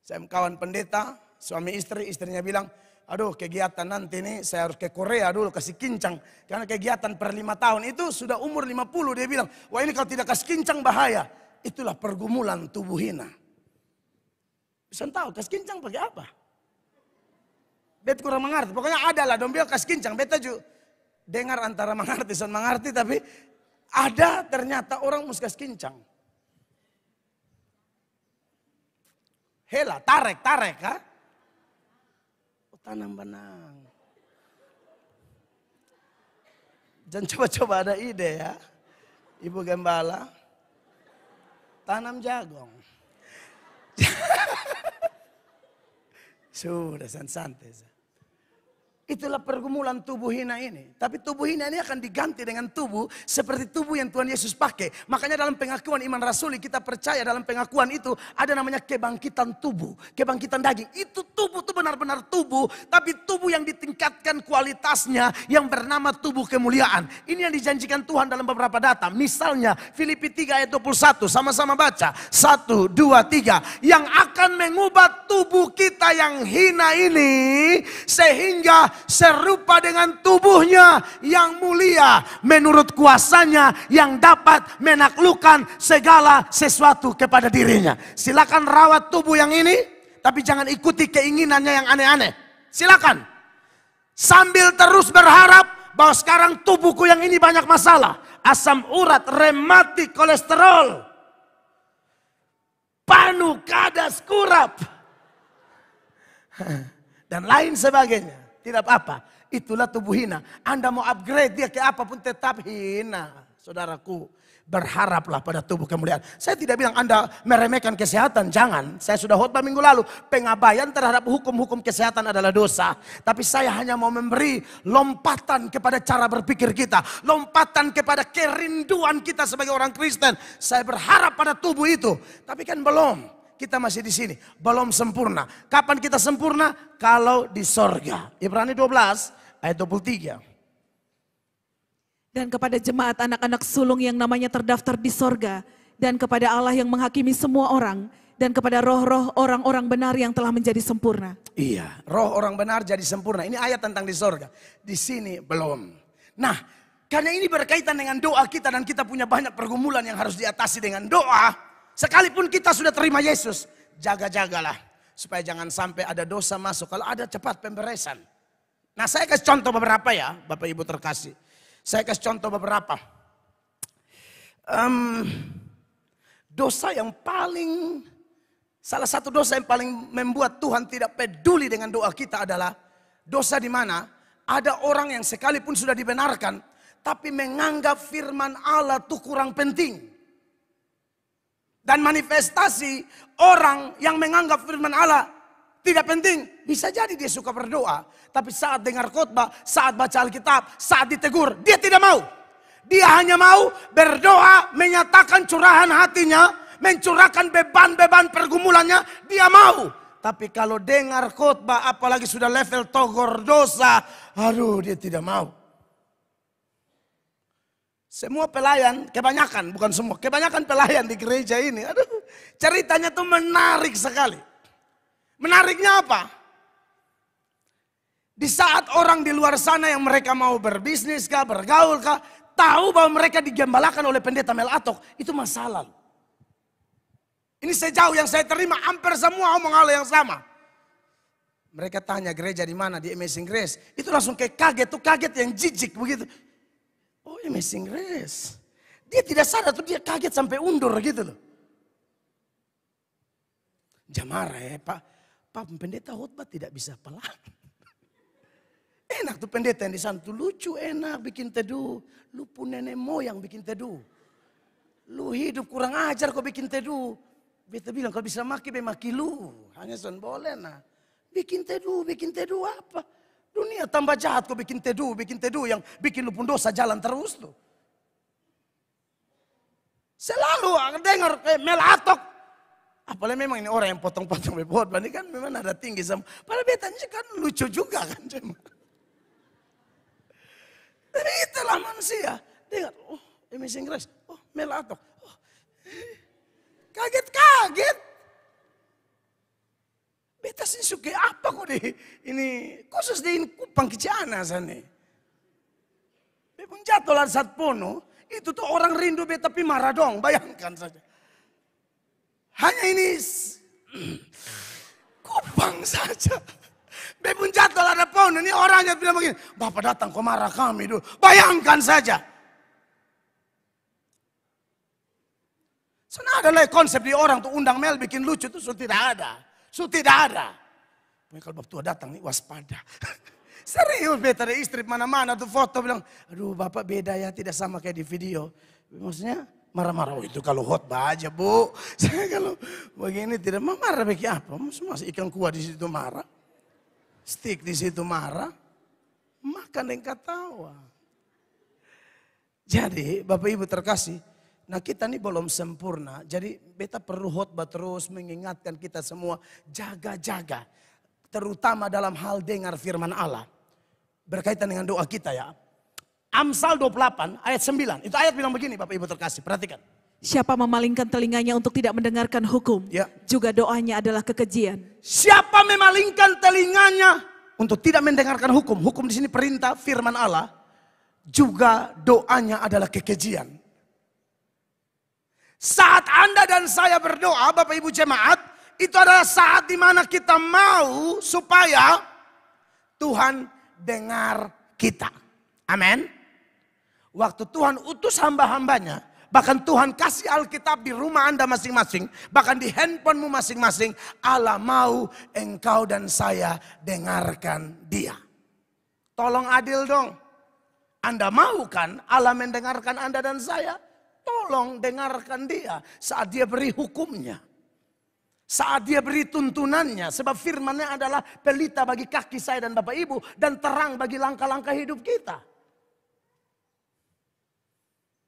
Saya kawan pendeta, suami istri, istrinya bilang, aduh kegiatan nanti nih saya harus ke Korea dulu kasih kincang. Karena kegiatan per lima tahun itu sudah umur lima puluh dia bilang, wah ini kalau tidak kasih kincang bahaya. Itulah pergumulan tubuh hina. Bisa tahu kasih kincang pakai apa? Bet kurang mengerti. Pokoknya ada lah dong bilang kasih kincang. Bet aja dengar antara mengerti dan mengerti tapi ada ternyata orang mesti muskas kincang. Hela, tarik, tarik. Ha? tanam benang. Jangan coba-coba ada ide ya. Ibu Gembala, tanam jagung. Sudah santai. Itulah pergumulan tubuh hina ini. Tapi tubuh hina ini akan diganti dengan tubuh seperti tubuh yang Tuhan Yesus pakai. Makanya dalam pengakuan iman rasuli kita percaya dalam pengakuan itu ada namanya kebangkitan tubuh, kebangkitan daging. Itu tubuh itu benar-benar tubuh, tapi tubuh yang ditingkatkan kualitasnya yang bernama tubuh kemuliaan. Ini yang dijanjikan Tuhan dalam beberapa data. Misalnya Filipi 3 ayat 21, sama-sama baca. 1, 2, 3. Yang akan mengubah tubuh kita yang hina ini sehingga serupa dengan tubuhnya yang mulia menurut kuasanya yang dapat menaklukkan segala sesuatu kepada dirinya. Silakan rawat tubuh yang ini, tapi jangan ikuti keinginannya yang aneh-aneh. Silakan. Sambil terus berharap bahwa sekarang tubuhku yang ini banyak masalah. Asam urat, rematik, kolesterol. Panu, kadas, kurap dan lain sebagainya. Tidak apa-apa. Itulah tubuh hina. Anda mau upgrade dia ke apapun tetap hina. Saudaraku, berharaplah pada tubuh kemuliaan. Saya tidak bilang Anda meremehkan kesehatan, jangan. Saya sudah khotbah minggu lalu, pengabaian terhadap hukum-hukum kesehatan adalah dosa. Tapi saya hanya mau memberi lompatan kepada cara berpikir kita, lompatan kepada kerinduan kita sebagai orang Kristen. Saya berharap pada tubuh itu, tapi kan belum kita masih di sini, belum sempurna. Kapan kita sempurna? Kalau di sorga. Ibrani 12 ayat 23. Dan kepada jemaat anak-anak sulung yang namanya terdaftar di sorga, dan kepada Allah yang menghakimi semua orang, dan kepada roh-roh orang-orang benar yang telah menjadi sempurna. Iya, roh orang benar jadi sempurna. Ini ayat tentang di sorga. Di sini belum. Nah, karena ini berkaitan dengan doa kita dan kita punya banyak pergumulan yang harus diatasi dengan doa. Sekalipun kita sudah terima Yesus, jaga-jagalah supaya jangan sampai ada dosa masuk. Kalau ada cepat pemberesan. Nah, saya kasih contoh beberapa ya, Bapak Ibu terkasih. Saya kasih contoh beberapa. Um, dosa yang paling Salah satu dosa yang paling membuat Tuhan tidak peduli dengan doa kita adalah dosa di mana ada orang yang sekalipun sudah dibenarkan tapi menganggap firman Allah itu kurang penting dan manifestasi orang yang menganggap firman Allah tidak penting. Bisa jadi dia suka berdoa, tapi saat dengar khotbah, saat baca Alkitab, saat ditegur, dia tidak mau. Dia hanya mau berdoa, menyatakan curahan hatinya, mencurahkan beban-beban pergumulannya, dia mau. Tapi kalau dengar khotbah apalagi sudah level togor dosa, aduh dia tidak mau. Semua pelayan, kebanyakan, bukan semua, kebanyakan pelayan di gereja ini, aduh, ceritanya tuh menarik sekali. Menariknya apa? Di saat orang di luar sana yang mereka mau berbisnis kah, bergaul kah, tahu bahwa mereka digembalakan oleh pendeta Melatok, itu masalah. Ini sejauh yang saya terima, hampir semua omong hal yang sama. Mereka tanya gereja di mana, di Amazing Grace. Itu langsung kayak kaget, tuh kaget yang jijik begitu. Oh amazing ya grace. Dia tidak sadar tuh dia kaget sampai undur gitu loh. Jamara ya Pak, Pak pendeta khutbah tidak bisa pelan. Enak tuh pendeta yang di sana tuh lucu, enak bikin teduh. Lu pun nenek moyang bikin teduh. Lu hidup kurang ajar kok bikin teduh. Beta bilang kalau bisa maki, be maki lu. Hanya son boleh nah. Bikin teduh, bikin teduh apa? Dunia tambah jahat kok bikin teduh, bikin teduh yang bikin lu pun dosa jalan terus tuh. Selalu ah, dengar eh, melatok. Apalagi memang ini orang yang potong-potong bebot, ini kan memang ada tinggi sama. Padahal betanya kan lucu juga kan. Tapi itulah manusia. Dengar, oh Amazing Inggris, oh melatok. Oh. Kaget-kaget. Beta sin suka apa kok deh ini khusus di ini kupang kejana sana. Bebun jatuh lah saat pono, itu tuh orang rindu be tapi marah dong, bayangkan saja. Hanya ini kupang saja. Bebun jatuh lah pono, ini orangnya bilang begini, Bapak datang kok marah kami dulu, bayangkan saja. Sana ada lah konsep di orang tuh undang Mel bikin lucu tuh sudah tidak ada. So tidak ada. Pokoknya kalau bapak tua datang nih waspada. Serius beta ada istri mana-mana tuh foto bilang, aduh bapak beda ya tidak sama kayak di video. Maksudnya marah-marah oh, itu kalau hot aja bu. Saya kalau begini tidak mau marah bagi apa. Masih ikan kuah di situ marah. stick di situ marah. Makan dan ketawa. Jadi Bapak Ibu terkasih, Nah kita ini belum sempurna, jadi beta perlu khotbah terus mengingatkan kita semua, jaga-jaga. Terutama dalam hal dengar firman Allah. Berkaitan dengan doa kita ya. Amsal 28 ayat 9, itu ayat bilang begini Bapak Ibu terkasih, perhatikan. Siapa memalingkan telinganya untuk tidak mendengarkan hukum, ya. juga doanya adalah kekejian. Siapa memalingkan telinganya untuk tidak mendengarkan hukum, hukum di sini perintah firman Allah, juga doanya adalah kekejian. Saat Anda dan saya berdoa, Bapak Ibu jemaat, itu adalah saat dimana kita mau supaya Tuhan dengar kita. Amin. Waktu Tuhan utus hamba-hambanya, bahkan Tuhan kasih Alkitab di rumah Anda masing-masing, bahkan di handphonemu masing-masing, Allah mau engkau dan saya dengarkan dia. Tolong adil dong. Anda mau kan Allah mendengarkan Anda dan saya? Tolong dengarkan dia saat dia beri hukumnya. Saat dia beri tuntunannya. Sebab firmannya adalah pelita bagi kaki saya dan Bapak Ibu. Dan terang bagi langkah-langkah hidup kita.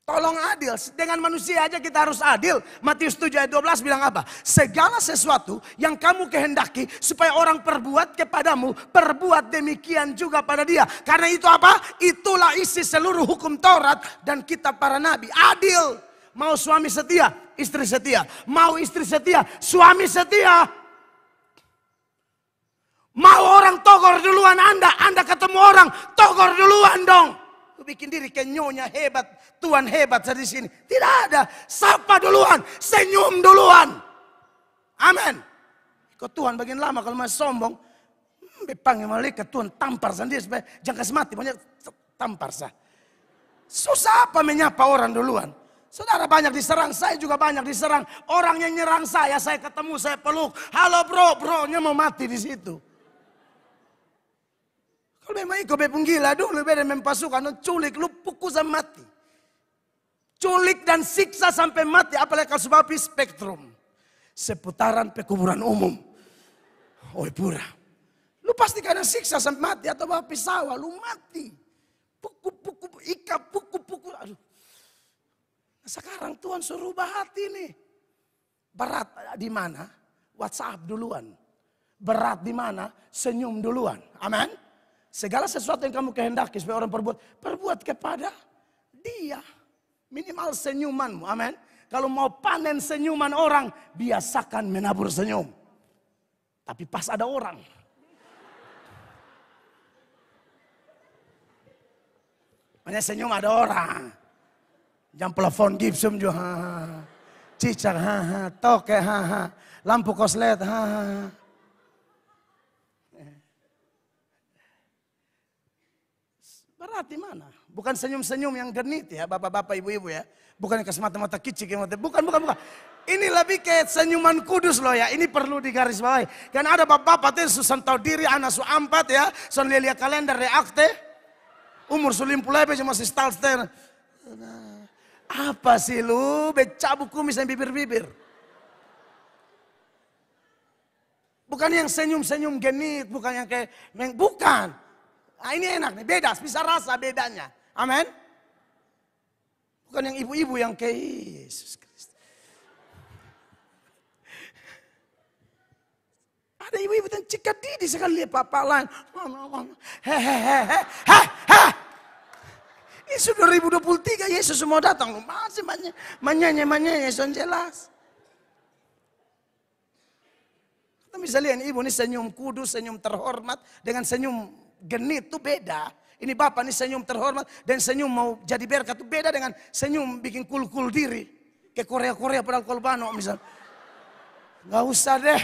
Tolong adil. Dengan manusia aja kita harus adil. Matius 7 ayat 12 bilang apa? Segala sesuatu yang kamu kehendaki supaya orang perbuat kepadamu, perbuat demikian juga pada dia. Karena itu apa? Itulah isi seluruh hukum Taurat dan kitab para nabi. Adil. Mau suami setia, istri setia. Mau istri setia, suami setia. Mau orang togor duluan Anda, Anda ketemu orang, togor duluan dong lu bikin diri kenyonya hebat, Tuhan hebat dari sini. Tidak ada. Sapa duluan, senyum duluan. Amin. Kau Tuhan bagian lama kalau masih sombong, hmm, dipanggil malaikat Tuhan tampar sendiri supaya jangan semati banyak tampar sah. Susah apa menyapa orang duluan? Saudara banyak diserang, saya juga banyak diserang. Orang yang nyerang saya, saya ketemu, saya peluk. Halo bro, bro nya mau mati di situ. Kalau memang iko gila dong, dulu dari mempasukan, no culik lu pukul sampai mati. Culik dan siksa sampai mati, apalagi kalau sebab spektrum. Seputaran pekuburan umum. Oi pura. Lu pasti kena siksa sampai mati atau bawa pisau, lu mati. Pukul-pukul, ikat pukul-pukul. Aduh. Nah, sekarang Tuhan suruh ubah hati nih. Berat eh, di mana? WhatsApp duluan. Berat di mana? Senyum duluan. Amin. Segala sesuatu yang kamu kehendaki supaya orang perbuat, perbuat kepada dia. Minimal senyumanmu, amin. Kalau mau panen senyuman orang, biasakan menabur senyum. Tapi pas ada orang. Makanya senyum ada orang. Jam telepon gipsum juga. Ha, ha. Cicak, ha, ha. toke, lampu koslet, ha, Berarti mana? Bukan senyum-senyum yang genit ya, bapak-bapak, ibu-ibu ya. Bukan yang kesemata mata kicik, yang mata, bukan, bukan, bukan. Ini lebih kayak senyuman kudus loh ya. Ini perlu digarisbawahi bawahi. Karena ada bapak-bapak tuh susan tahu diri, anak su ampat ya. soal lihat kalender reakte. Umur sulim pulai cuma masih stalster. Apa sih lu? Becabuk kumis misalnya bibir-bibir. Bukan yang senyum-senyum genit, bukan yang kayak, bukan. Ah, ini enak nih, beda, bisa rasa bedanya. Amin. Bukan yang ibu-ibu yang kayak Yesus Kristus. Ada ibu-ibu yang cekat didi sekali lihat papa lain. Hehehe, hehehe. Ini sudah 2023 Yesus semua datang. Masih banyak manyanya, manyanya, sudah jelas. Kita bisa lihat ibu ini senyum kudus, senyum terhormat dengan senyum genit tuh beda. Ini Bapak ini senyum terhormat dan senyum mau jadi berkat tuh beda dengan senyum bikin kul-kul diri. Ke Korea-Korea padahal kolbano misal. Gak usah deh.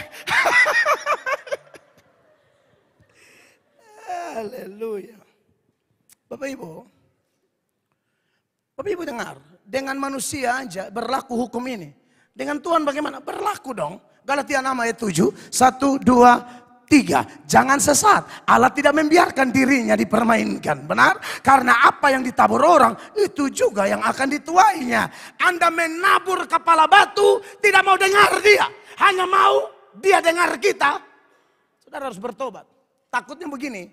Haleluya. Bapak Ibu. Bapak Ibu dengar. Dengan manusia aja berlaku hukum ini. Dengan Tuhan bagaimana? Berlaku dong. Galatia nama ayat 7. 1, 2, Tiga, jangan sesat. Allah tidak membiarkan dirinya dipermainkan. Benar? Karena apa yang ditabur orang, itu juga yang akan dituainya. Anda menabur kepala batu, tidak mau dengar dia. Hanya mau dia dengar kita. Saudara harus bertobat. Takutnya begini,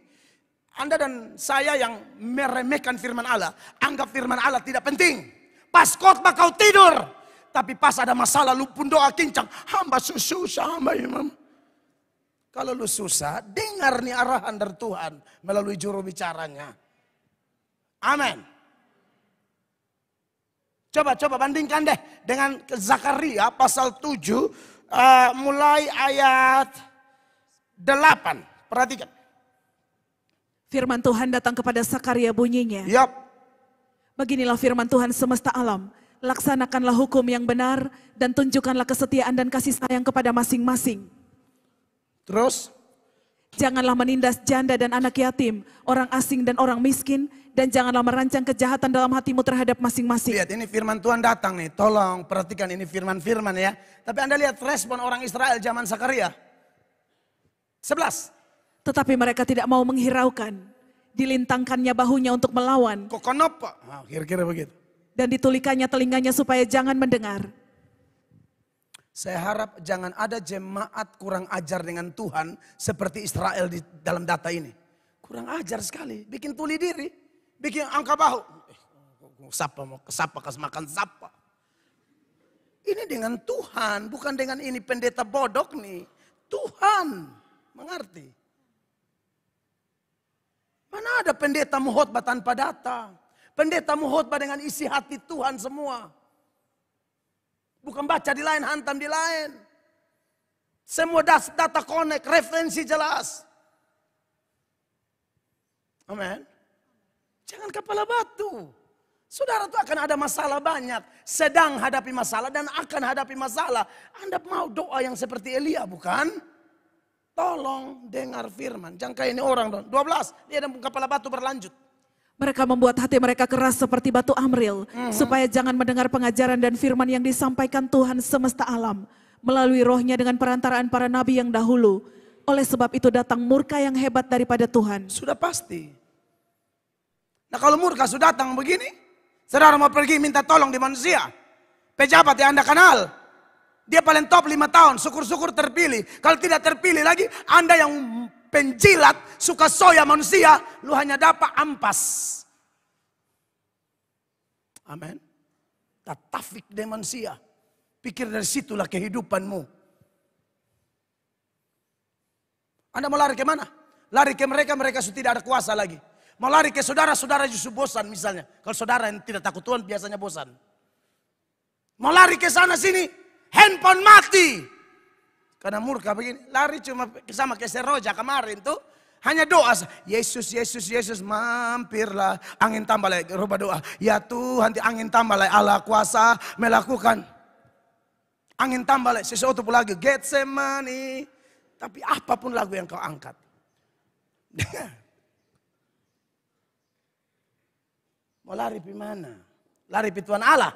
Anda dan saya yang meremehkan firman Allah. Anggap firman Allah tidak penting. Pas khotbah kau tidur. Tapi pas ada masalah lu pun doa kincang. Hamba susu, sama imam. Kalau lu susah, dengar nih arahan dari Tuhan melalui juru bicaranya. Amin. Coba coba bandingkan deh dengan Zakaria pasal 7 uh, eh, mulai ayat 8. Perhatikan. Firman Tuhan datang kepada Zakaria bunyinya. Yap. Beginilah firman Tuhan semesta alam. Laksanakanlah hukum yang benar dan tunjukkanlah kesetiaan dan kasih sayang kepada masing-masing Terus? Janganlah menindas janda dan anak yatim, orang asing dan orang miskin, dan janganlah merancang kejahatan dalam hatimu terhadap masing-masing. Lihat ini firman Tuhan datang nih, tolong perhatikan ini firman-firman ya. Tapi Anda lihat respon orang Israel zaman Sakaria. 11. Tetapi mereka tidak mau menghiraukan, dilintangkannya bahunya untuk melawan. Kok kenapa? Ah, kira-kira begitu. Dan ditulikannya telinganya supaya jangan mendengar saya harap jangan ada jemaat kurang ajar dengan Tuhan seperti Israel di dalam data ini. Kurang ajar sekali, bikin tuli diri, bikin angka bahu. Siapa eh, sapa mau kesapa kas makan sapa. Ini dengan Tuhan, bukan dengan ini pendeta bodok nih. Tuhan mengerti. Mana ada pendeta muhotbah tanpa data? Pendeta muhotbah dengan isi hati Tuhan semua. Bukan baca di lain, hantam di lain. Semua data connect, referensi jelas. Amin. Jangan kepala batu. Saudara itu akan ada masalah banyak. Sedang hadapi masalah dan akan hadapi masalah. Anda mau doa yang seperti Elia bukan? Tolong dengar firman. Jangan kayak ini orang. 12. Dia ada kepala batu berlanjut. Mereka membuat hati mereka keras seperti batu amril, mm-hmm. supaya jangan mendengar pengajaran dan firman yang disampaikan Tuhan semesta alam melalui rohnya dengan perantaraan para nabi yang dahulu. Oleh sebab itu datang murka yang hebat daripada Tuhan. Sudah pasti. Nah kalau murka sudah datang begini, saudara mau pergi minta tolong di manusia. Pejabat yang Anda kenal, dia paling top lima tahun, syukur-syukur terpilih. Kalau tidak terpilih lagi, Anda yang penjilat, suka soya manusia, lu hanya dapat ampas. Amin. Tatafik manusia. Pikir dari situlah kehidupanmu. Anda mau lari ke mana? Lari ke mereka, mereka sudah tidak ada kuasa lagi. Mau lari ke saudara, saudara justru bosan misalnya. Kalau saudara yang tidak takut Tuhan biasanya bosan. Mau lari ke sana sini, handphone mati. Karena murka begini, lari cuma sama ke Seroja kemarin tuh. Hanya doa, Yesus, Yesus, Yesus, mampirlah. Angin tambah lagi, rubah doa. Ya Tuhan, angin tambah lagi, Allah kuasa melakukan. Angin tambah lagi, sesuatu pun lagi, get semani. Tapi apapun lagu yang kau angkat. Mau lari di mana? Lari pituan Allah.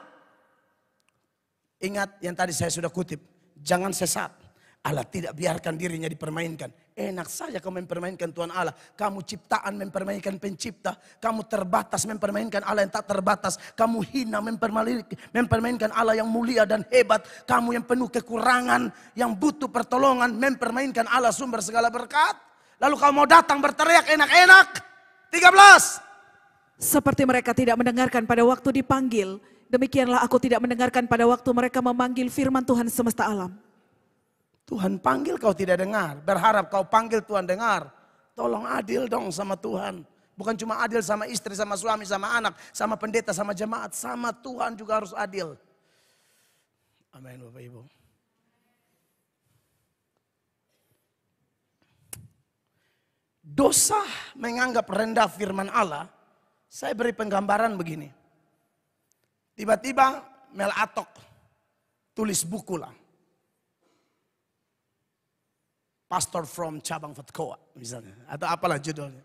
Ingat yang tadi saya sudah kutip, jangan sesat. Allah tidak biarkan dirinya dipermainkan. Enak saja kau mempermainkan Tuhan Allah. Kamu ciptaan mempermainkan pencipta. Kamu terbatas mempermainkan Allah yang tak terbatas. Kamu hina mempermainkan Allah yang mulia dan hebat. Kamu yang penuh kekurangan, yang butuh pertolongan. Mempermainkan Allah sumber segala berkat. Lalu kamu mau datang berteriak enak-enak. 13. Seperti mereka tidak mendengarkan pada waktu dipanggil. Demikianlah aku tidak mendengarkan pada waktu mereka memanggil firman Tuhan semesta alam. Tuhan panggil kau tidak dengar. Berharap kau panggil Tuhan dengar. Tolong adil dong sama Tuhan. Bukan cuma adil sama istri, sama suami, sama anak, sama pendeta, sama jemaat. Sama Tuhan juga harus adil. Amin Bapak Ibu. Dosa menganggap rendah firman Allah. Saya beri penggambaran begini. Tiba-tiba Mel Atok tulis buku pastor from cabang Fatkoa misalnya atau apalah judulnya.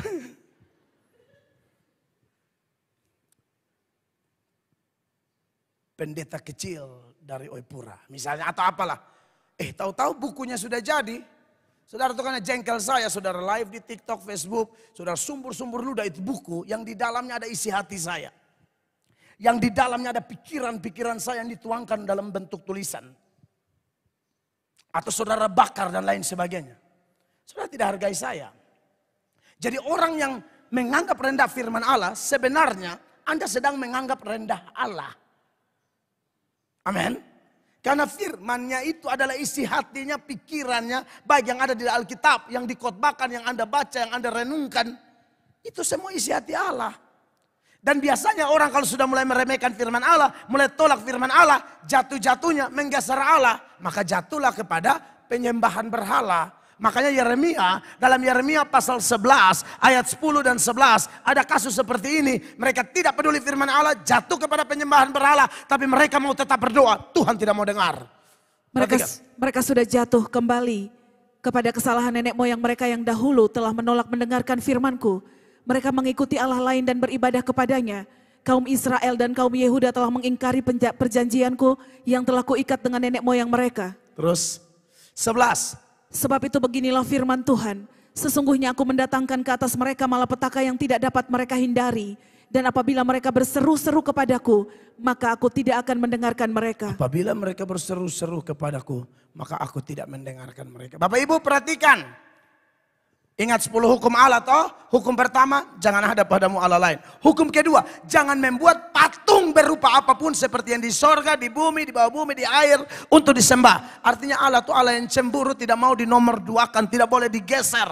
Pendeta kecil dari Oipura misalnya atau apalah. Eh tahu-tahu bukunya sudah jadi. Saudara tuh karena jengkel saya, saudara live di TikTok, Facebook, saudara sumbur-sumbur ludah itu buku yang di dalamnya ada isi hati saya. Yang di dalamnya ada pikiran-pikiran saya yang dituangkan dalam bentuk tulisan. Atau saudara bakar dan lain sebagainya. Saudara tidak hargai saya. Jadi orang yang menganggap rendah firman Allah, sebenarnya Anda sedang menganggap rendah Allah. Amin. Karena firmannya itu adalah isi hatinya, pikirannya, baik yang ada di Alkitab, yang dikotbahkan, yang Anda baca, yang Anda renungkan. Itu semua isi hati Allah. Dan biasanya orang kalau sudah mulai meremehkan firman Allah, mulai tolak firman Allah, jatuh-jatuhnya menggeser Allah, maka jatuhlah kepada penyembahan berhala. Makanya Yeremia, dalam Yeremia pasal 11, ayat 10 dan 11, ada kasus seperti ini. Mereka tidak peduli firman Allah, jatuh kepada penyembahan berhala, tapi mereka mau tetap berdoa, Tuhan tidak mau dengar. Mereka, mereka sudah jatuh kembali kepada kesalahan nenek moyang mereka yang dahulu telah menolak mendengarkan firmanku mereka mengikuti Allah lain dan beribadah kepadanya. Kaum Israel dan kaum Yehuda telah mengingkari perjanjianku yang telah kuikat dengan nenek moyang mereka. Terus, sebelas. Sebab itu beginilah firman Tuhan. Sesungguhnya aku mendatangkan ke atas mereka malapetaka yang tidak dapat mereka hindari. Dan apabila mereka berseru-seru kepadaku, maka aku tidak akan mendengarkan mereka. Apabila mereka berseru-seru kepadaku, maka aku tidak mendengarkan mereka. Bapak Ibu perhatikan. Ingat 10 hukum Allah toh. Hukum pertama, jangan ada padamu Allah lain. Hukum kedua, jangan membuat patung berupa apapun seperti yang di sorga, di bumi, di bawah bumi, di air untuk disembah. Artinya Allah itu Allah yang cemburu, tidak mau dinomor duakan, tidak boleh digeser.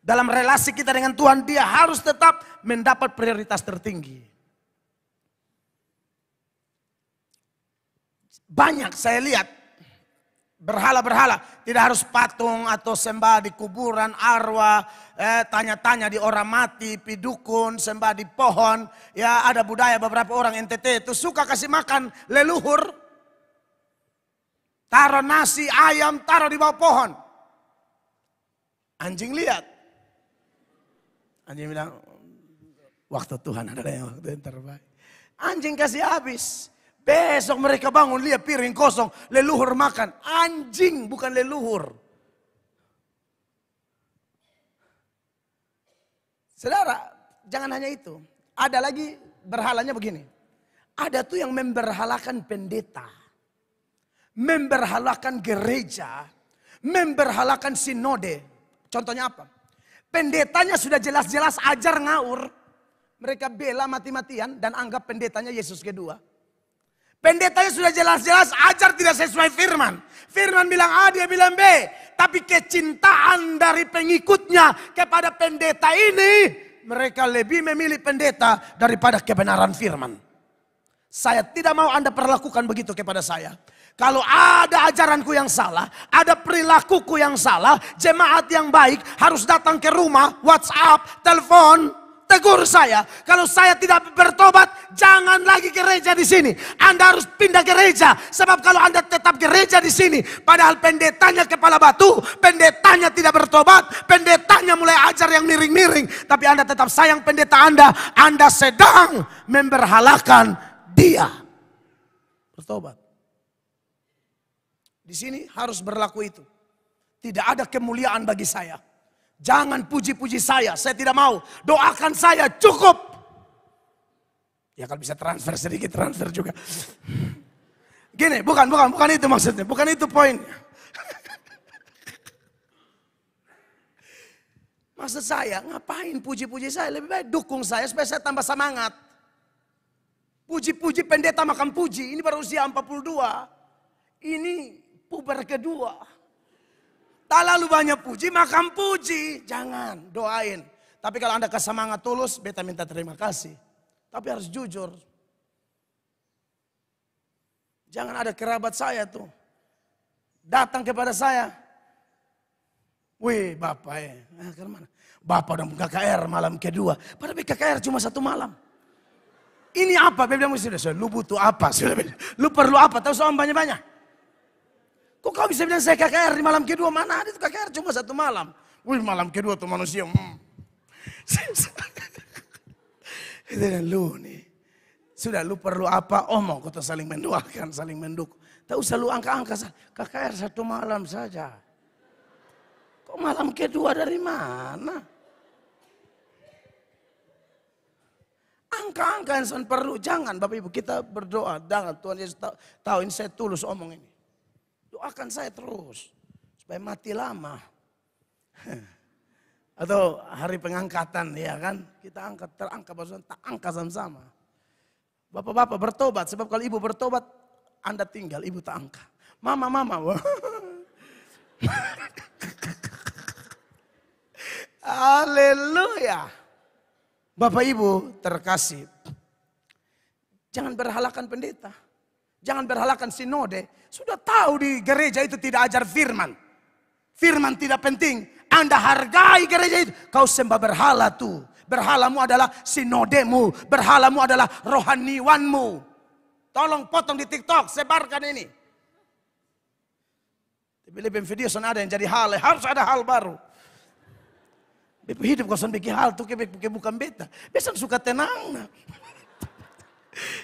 Dalam relasi kita dengan Tuhan, dia harus tetap mendapat prioritas tertinggi. Banyak saya lihat berhala-berhala. Tidak harus patung atau sembah di kuburan, arwah, tanya eh, tanya-tanya di orang mati, pidukun, sembah di pohon. Ya ada budaya beberapa orang NTT itu suka kasih makan leluhur. Taruh nasi, ayam, taruh di bawah pohon. Anjing lihat. Anjing bilang, waktu Tuhan ada yang terbaik. Anjing kasih habis. Besok mereka bangun, lihat piring kosong, leluhur makan. Anjing bukan leluhur. Saudara, jangan hanya itu. Ada lagi berhalanya begini. Ada tuh yang memberhalakan pendeta. Memberhalakan gereja. Memberhalakan sinode. Contohnya apa? Pendetanya sudah jelas-jelas ajar ngaur Mereka bela mati-matian dan anggap pendetanya Yesus kedua. Pendetanya sudah jelas-jelas ajar tidak sesuai firman. Firman bilang A, dia bilang B. Tapi kecintaan dari pengikutnya kepada pendeta ini, mereka lebih memilih pendeta daripada kebenaran firman. Saya tidak mau Anda perlakukan begitu kepada saya. Kalau ada ajaranku yang salah, ada perilakuku yang salah, jemaat yang baik harus datang ke rumah, WhatsApp, telepon, tegur saya. Kalau saya tidak bertobat, jangan lagi gereja di sini. Anda harus pindah gereja. Sebab kalau Anda tetap gereja di sini, padahal pendetanya kepala batu, pendetanya tidak bertobat, pendetanya mulai ajar yang miring-miring. Tapi Anda tetap sayang pendeta Anda. Anda sedang memberhalakan dia. Bertobat. Di sini harus berlaku itu. Tidak ada kemuliaan bagi saya Jangan puji-puji saya, saya tidak mau. Doakan saya, cukup. Ya kalau bisa transfer sedikit, transfer juga. Gini, bukan, bukan, bukan itu maksudnya. Bukan itu poinnya. Maksud saya, ngapain puji-puji saya? Lebih baik dukung saya supaya saya tambah semangat. Puji-puji pendeta makan puji. Ini baru usia 42. Ini puber kedua. Tak lalu banyak puji, makan puji. Jangan, doain. Tapi kalau Anda kesemangat tulus, beta minta terima kasih. Tapi harus jujur. Jangan ada kerabat saya tuh. Datang kepada saya. Wih, Bapak ya. Eh, mana? Bapak buka KKR malam kedua. Padahal KKR cuma satu malam. Ini apa? Dia bilang, sudah, sudah, lu butuh apa? Sudah, lu perlu apa? Tahu soal banyak-banyak. Kok kau bisa bilang saya KKR di malam kedua? Mana ada itu KKR cuma satu malam. Wih malam kedua tuh manusia. Hmm. lu nih. Sudah lu perlu apa? Oh mau kita saling mendoakan, saling menduk. Tak usah lu angka-angka. KKR satu malam saja. Kok malam kedua dari mana? Angka-angka yang perlu. Jangan Bapak Ibu kita berdoa. Jangan Tuhan Yesus tahu ini saya tulus omong ini. Doakan saya terus. Supaya mati lama. Atau hari pengangkatan ya kan. Kita angkat, terangkat, barusan tak angkat sama-sama. Bapak-bapak bertobat. Sebab kalau ibu bertobat, Anda tinggal, ibu tak angkat. Mama, mama. Haleluya. Bapak Ibu terkasih. Jangan berhalakan pendeta. Jangan berhalakan sinode. Sudah tahu di gereja itu tidak ajar firman. Firman tidak penting. Anda hargai gereja itu. Kau sembah berhala tuh. Berhalamu adalah sinodemu. Berhalamu adalah rohaniwanmu. Tolong potong di TikTok, sebarkan ini. Lebih video sana ada yang jadi hal, harus ada hal baru. Bepe hidup kosong bikin hal tuh, ke bukan beta. Besan suka tenang.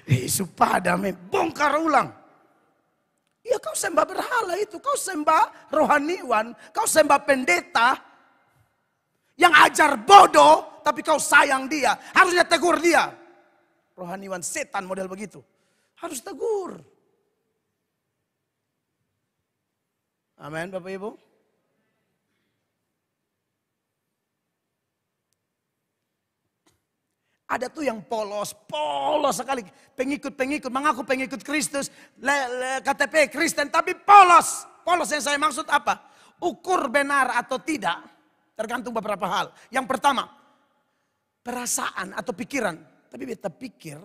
Yesus padame bongkar ulang. Ya kau sembah berhala itu, kau sembah rohaniwan, kau sembah pendeta yang ajar bodoh tapi kau sayang dia. Harusnya tegur dia. Rohaniwan setan model begitu. Harus tegur. Amin Bapak Ibu. Ada tuh yang polos, polos sekali. Pengikut-pengikut, mengaku pengikut Kristus, le, le, KTP Kristen, tapi polos. Polos yang saya maksud apa? Ukur benar atau tidak, tergantung beberapa hal. Yang pertama, perasaan atau pikiran. Tapi beta pikir,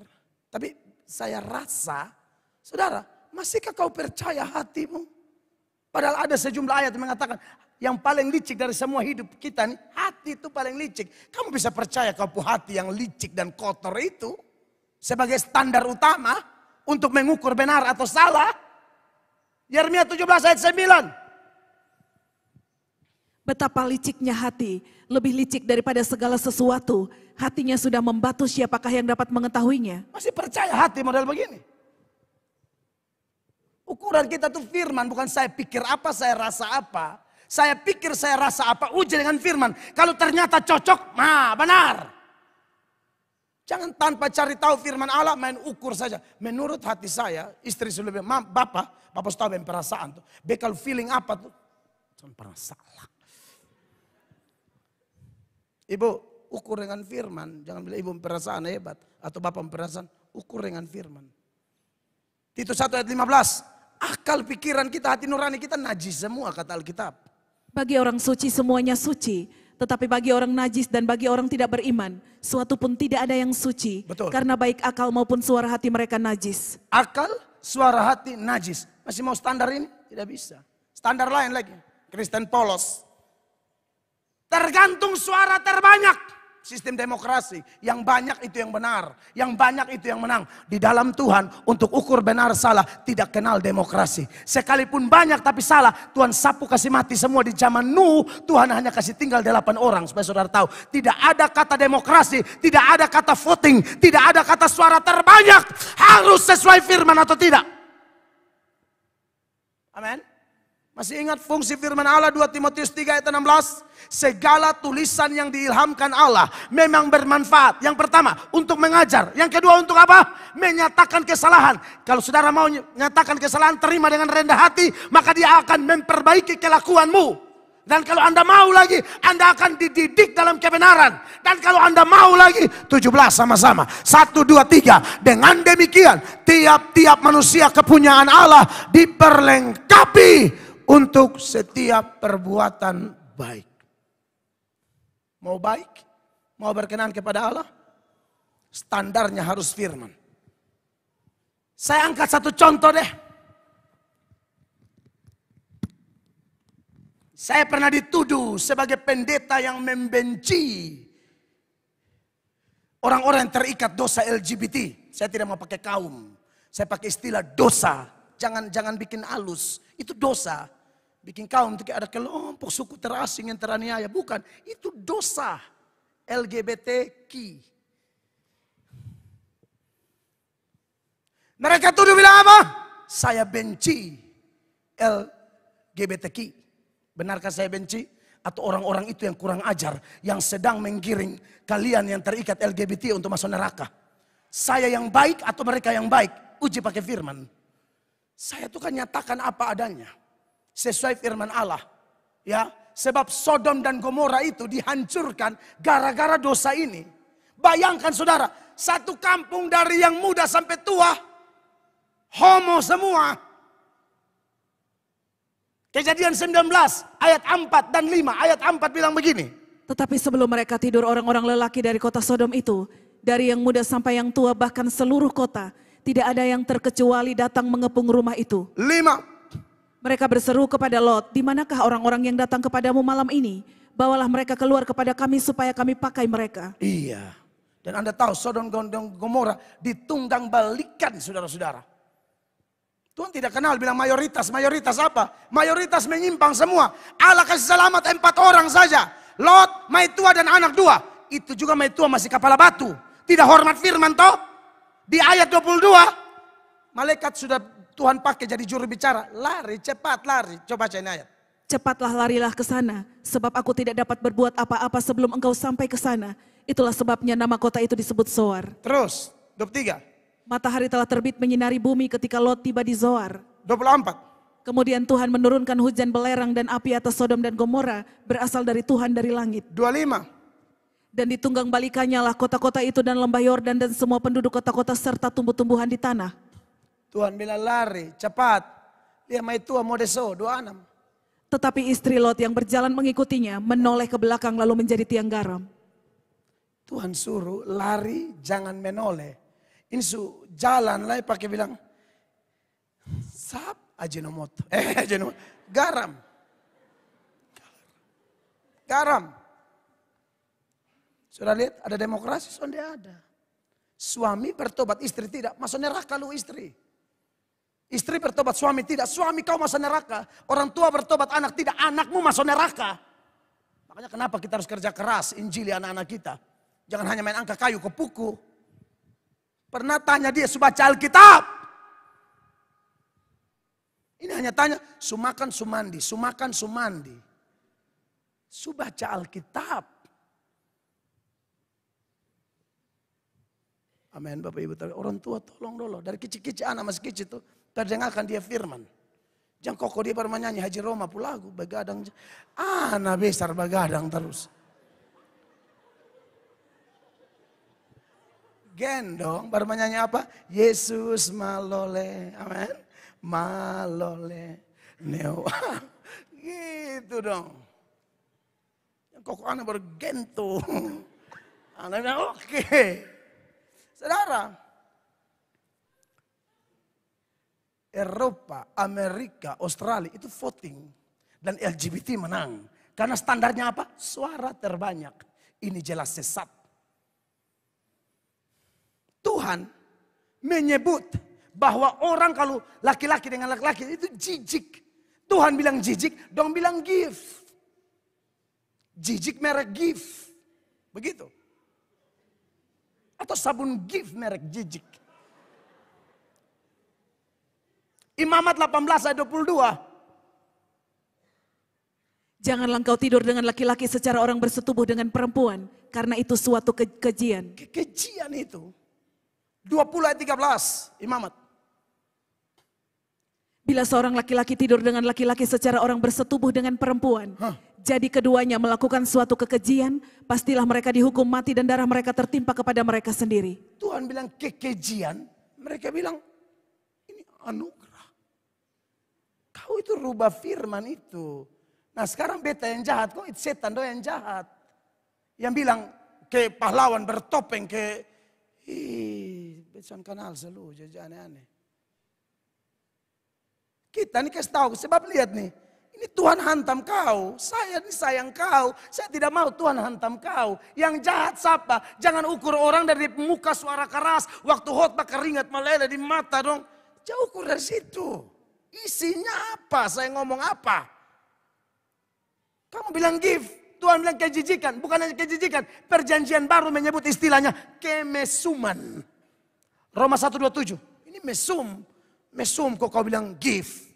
tapi saya rasa, saudara, masihkah kau percaya hatimu? Padahal ada sejumlah ayat yang mengatakan, yang paling licik dari semua hidup kita nih, hati itu paling licik. Kamu bisa percaya kalau hati yang licik dan kotor itu sebagai standar utama untuk mengukur benar atau salah. Yeremia 17 ayat 9. Betapa liciknya hati, lebih licik daripada segala sesuatu. Hatinya sudah membatu siapakah yang dapat mengetahuinya. Masih percaya hati model begini. Ukuran kita tuh firman, bukan saya pikir apa, saya rasa apa. Saya pikir, saya rasa apa, uji dengan firman. Kalau ternyata cocok, mah benar. Jangan tanpa cari tahu firman Allah main ukur saja. Menurut hati saya, istri sudah bilang, bapak, bapak tahu yang perasaan tuh. Bekal feeling apa tuh? Jangan pernah salah. Ibu, ukur dengan firman. Jangan bilang ibu perasaan hebat. Atau bapak perasaan, ukur dengan firman. Titus 1 ayat 15. Akal pikiran kita, hati nurani kita najis semua kata Alkitab. Bagi orang suci semuanya suci, tetapi bagi orang najis dan bagi orang tidak beriman, suatu pun tidak ada yang suci. Betul. Karena baik akal maupun suara hati mereka najis. Akal, suara hati najis. Masih mau standar ini? Tidak bisa. Standar lain lagi. Kristen polos. Tergantung suara terbanyak sistem demokrasi. Yang banyak itu yang benar. Yang banyak itu yang menang. Di dalam Tuhan untuk ukur benar salah tidak kenal demokrasi. Sekalipun banyak tapi salah. Tuhan sapu kasih mati semua di zaman Nuh. Tuhan hanya kasih tinggal delapan orang. Supaya saudara tahu. Tidak ada kata demokrasi. Tidak ada kata voting. Tidak ada kata suara terbanyak. Harus sesuai firman atau tidak. Amen. Masih ingat fungsi firman Allah 2 Timotius 3 ayat 16? Segala tulisan yang diilhamkan Allah memang bermanfaat. Yang pertama, untuk mengajar. Yang kedua, untuk apa? Menyatakan kesalahan. Kalau saudara mau menyatakan kesalahan, terima dengan rendah hati, maka dia akan memperbaiki kelakuanmu. Dan kalau Anda mau lagi, Anda akan dididik dalam kebenaran. Dan kalau Anda mau lagi, 17 sama-sama. 1, 2, 3. Dengan demikian, tiap-tiap manusia kepunyaan Allah diperlengkapi untuk setiap perbuatan baik. Mau baik, mau berkenan kepada Allah, standarnya harus firman. Saya angkat satu contoh deh. Saya pernah dituduh sebagai pendeta yang membenci orang-orang yang terikat dosa LGBT. Saya tidak mau pakai kaum. Saya pakai istilah dosa. Jangan jangan bikin alus. Itu dosa bikin kaum itu ada kelompok suku terasing yang teraniaya. Bukan, itu dosa LGBTQ. Mereka tuduh bilang apa? Saya benci LGBTQ. Benarkah saya benci? Atau orang-orang itu yang kurang ajar, yang sedang menggiring kalian yang terikat LGBT untuk masuk neraka. Saya yang baik atau mereka yang baik? Uji pakai firman. Saya tuh kan nyatakan apa adanya sesuai firman Allah. Ya, sebab Sodom dan Gomora itu dihancurkan gara-gara dosa ini. Bayangkan saudara, satu kampung dari yang muda sampai tua, homo semua. Kejadian 19 ayat 4 dan 5, ayat 4 bilang begini. Tetapi sebelum mereka tidur orang-orang lelaki dari kota Sodom itu, dari yang muda sampai yang tua bahkan seluruh kota, tidak ada yang terkecuali datang mengepung rumah itu. Lima, mereka berseru kepada Lot, di manakah orang-orang yang datang kepadamu malam ini? Bawalah mereka keluar kepada kami supaya kami pakai mereka. Iya. Dan Anda tahu Sodom dan Gomora ditunggang balikan saudara-saudara. Tuhan tidak kenal bilang mayoritas. Mayoritas apa? Mayoritas menyimpang semua. Allah kasih selamat empat orang saja. Lot, Maitua dan anak dua. Itu juga Maitua masih kepala batu. Tidak hormat firman toh. Di ayat 22. Malaikat sudah Tuhan pakai jadi juru bicara. Lari, cepat lari. Coba baca ini ayat. Cepatlah larilah ke sana, sebab aku tidak dapat berbuat apa-apa sebelum engkau sampai ke sana. Itulah sebabnya nama kota itu disebut Zoar. Terus, 23. Matahari telah terbit menyinari bumi ketika Lot tiba di Zoar. 24. Kemudian Tuhan menurunkan hujan belerang dan api atas Sodom dan Gomora berasal dari Tuhan dari langit. 25 dan ditunggang balikannya lah kota-kota itu dan lembah Yordan dan semua penduduk kota-kota serta tumbuh-tumbuhan di tanah. Tuhan bilang lari, cepat. Dia mai tua modeso, dua enam. Tetapi istri Lot yang berjalan mengikutinya menoleh ke belakang lalu menjadi tiang garam. Tuhan suruh lari jangan menoleh. Ini su jalan lah pakai bilang sap nomot, Eh nomot Garam. Garam. Sudah lihat ada demokrasi, sonde ada. Suami bertobat, istri tidak. Masuk neraka lu istri. Istri bertobat, suami tidak. Suami kau masuk neraka. Orang tua bertobat, anak tidak. Anakmu masuk neraka. Makanya kenapa kita harus kerja keras, injili anak-anak kita. Jangan hanya main angka kayu ke puku. Pernah tanya dia, subaca Alkitab. Ini hanya tanya, sumakan sumandi, sumakan sumandi. Subaca Alkitab. Amin Bapak Ibu. Orang tua tolong dulu. Dari kecil-kecil anak masih kecil tuh. Terdengarkan dia firman. Jangan kok dia bermanyanyi Haji Roma pulagu begadang. nabi besar begadang terus. Gendong bermanyanyi apa? Yesus malole. Amin. Malole. Neo. gitu dong. Kok anak bergento. Anak anaknya oke. Okay. Saudara, Eropa, Amerika, Australia itu voting. Dan LGBT menang. Karena standarnya apa? Suara terbanyak. Ini jelas sesat. Tuhan menyebut bahwa orang kalau laki-laki dengan laki-laki itu jijik. Tuhan bilang jijik, dong bilang gift. Jijik merek gift, Begitu. Atau sabun gift merek jijik. Imamat 18 ayat 22. Janganlah engkau tidur dengan laki-laki secara orang bersetubuh dengan perempuan. Karena itu suatu ke kejian. Ke kejian itu. 20 ayat 13, imamat. Bila seorang laki-laki tidur dengan laki-laki secara orang bersetubuh dengan perempuan. Hah? Jadi keduanya melakukan suatu kekejian. Pastilah mereka dihukum mati dan darah mereka tertimpa kepada mereka sendiri. Tuhan bilang kekejian. Mereka bilang, ini anu Kau itu rubah firman itu. Nah sekarang beta yang jahat, kok itu setan doa yang jahat. Yang bilang ke pahlawan bertopeng ke... Ih, besan kanal selalu jadi aneh-aneh. Kita ini kasih tahu, sebab lihat nih. Ini Tuhan hantam kau, saya ini sayang kau, saya tidak mau Tuhan hantam kau. Yang jahat siapa? Jangan ukur orang dari muka suara keras, waktu hot khotbah keringat meleleh di mata dong. Jauh ukur dari situ. Isinya apa? Saya ngomong apa? Kamu bilang give. Tuhan bilang kejijikan, bukan hanya kejijikan. Perjanjian baru menyebut istilahnya kemesuman. Roma 127. Ini mesum. Mesum kok kau bilang give.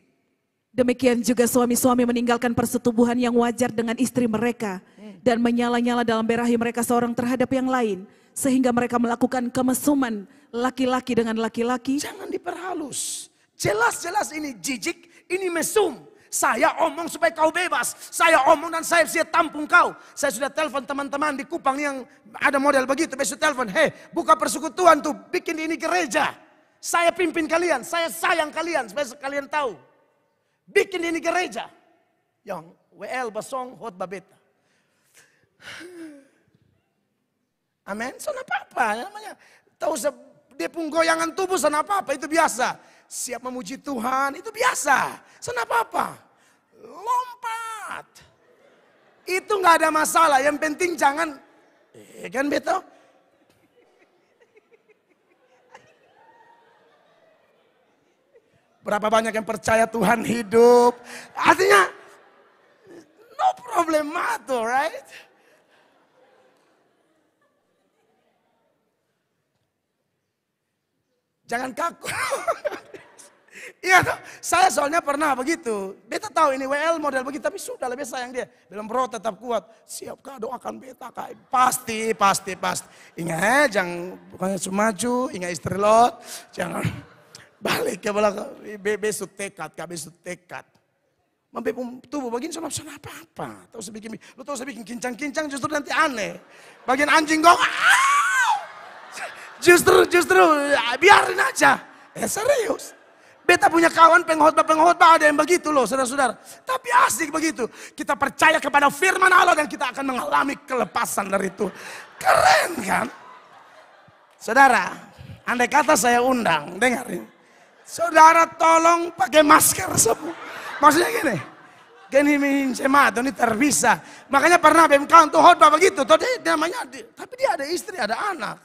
Demikian juga suami-suami meninggalkan persetubuhan yang wajar dengan istri mereka dan menyala-nyala dalam berahi mereka seorang terhadap yang lain sehingga mereka melakukan kemesuman laki-laki dengan laki-laki. Jangan diperhalus. Jelas-jelas ini jijik, ini mesum. Saya omong supaya kau bebas. Saya omong dan saya siap tampung kau. Saya sudah telepon teman-teman di Kupang yang ada model begitu. Besok telepon, hei buka persekutuan tuh bikin ini gereja. Saya pimpin kalian, saya sayang kalian supaya kalian tahu. Bikin ini gereja. Yang WL basong hot babeta. Amin. So apa-apa namanya. Tahu dia pun goyangan tubuh sana apa-apa itu biasa siap memuji Tuhan, itu biasa. Senap apa? Lompat. Itu nggak ada masalah, yang penting jangan, eh, kan Beto? Berapa banyak yang percaya Tuhan hidup? Artinya, no problemato, right? Jangan kaku. Iya toh, saya soalnya pernah begitu. Beta tahu ini WL model begitu, tapi sudah lebih sayang dia. Dalam roh tetap kuat. Siap Siapkah doakan beta kak? Pasti, pasti, pasti. Ingat, eh, jangan bukannya semaju, ingat istri lot. Jangan balik ke belakang. Besut tekad, kak besut tekad. Mampai tubuh bagian sama sana apa-apa. Tahu saya bikin, lu tahu saya bikin kincang-kincang justru nanti aneh. Bagian anjing gong, justru, justru, ya, biarin aja. Eh serius. Beta punya kawan pengkhotbah-pengkhotbah ada yang begitu loh saudara-saudara. Tapi asik begitu. Kita percaya kepada firman Allah dan kita akan mengalami kelepasan dari itu. Keren kan? Saudara, andai kata saya undang, dengarin. Saudara tolong pakai masker semua. Maksudnya gini, gini min cemaat, ini terbisa. Makanya pernah BMK untuk khotbah begitu, tadi namanya, tapi dia ada istri, ada anak.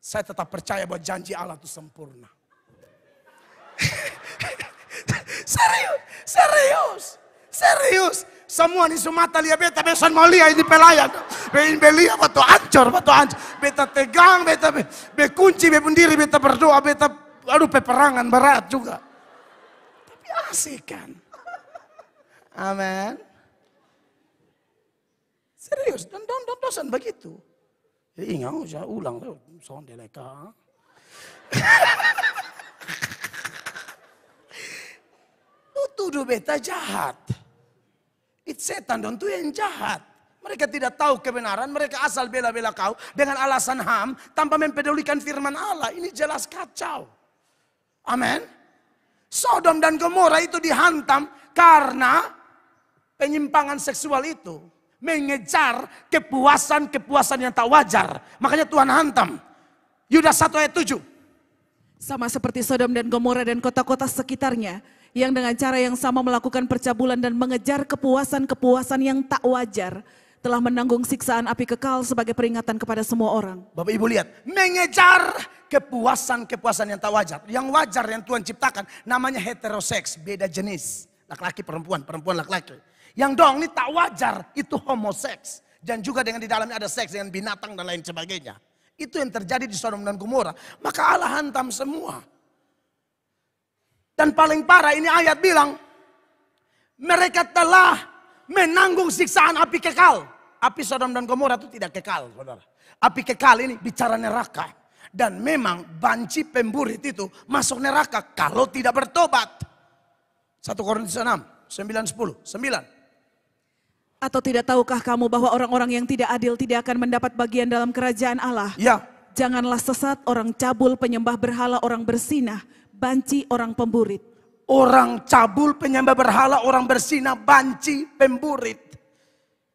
Saya tetap percaya bahwa janji Allah itu sempurna. serius, serius, serius. Semua di Sumatera lihat beta besan mau lihat ini pelayan. Bein belia batu ancur, batu ancur. Beta tegang, beta be, be kunci, be pendiri, beta berdoa, beta aduh peperangan berat juga. Tapi asik kan. Amin. Serius, dan don don dosen begitu. Ya, ingat, ulang, soal deleka. tuduh beta jahat. Itu setan dan itu yang jahat. Mereka tidak tahu kebenaran, mereka asal bela-bela kau dengan alasan ham tanpa mempedulikan firman Allah. Ini jelas kacau. Amin. Sodom dan Gomora itu dihantam karena penyimpangan seksual itu mengejar kepuasan-kepuasan yang tak wajar. Makanya Tuhan hantam. Yudas 1 ayat 7. Sama seperti Sodom dan Gomora dan kota-kota sekitarnya, yang dengan cara yang sama melakukan percabulan dan mengejar kepuasan-kepuasan yang tak wajar telah menanggung siksaan api kekal sebagai peringatan kepada semua orang. Bapak Ibu lihat, mengejar kepuasan-kepuasan yang tak wajar. Yang wajar yang Tuhan ciptakan namanya heteroseks, beda jenis. Laki-laki perempuan, perempuan laki-laki. Yang dong ini tak wajar, itu homoseks. Dan juga dengan di dalamnya ada seks dengan binatang dan lain sebagainya. Itu yang terjadi di Sodom dan Gomora. Maka Allah hantam semua. Dan paling parah ini ayat bilang, mereka telah menanggung siksaan api kekal. Api Sodom dan Gomora itu tidak kekal, saudara. Api kekal ini bicara neraka. Dan memang banci pemburit itu masuk neraka kalau tidak bertobat. 1 Korintus 6, 9, 10, 9. Atau tidak tahukah kamu bahwa orang-orang yang tidak adil tidak akan mendapat bagian dalam kerajaan Allah? Ya. Janganlah sesat orang cabul penyembah berhala orang bersinah banci orang pemburit. Orang cabul penyembah berhala, orang bersina banci pemburit.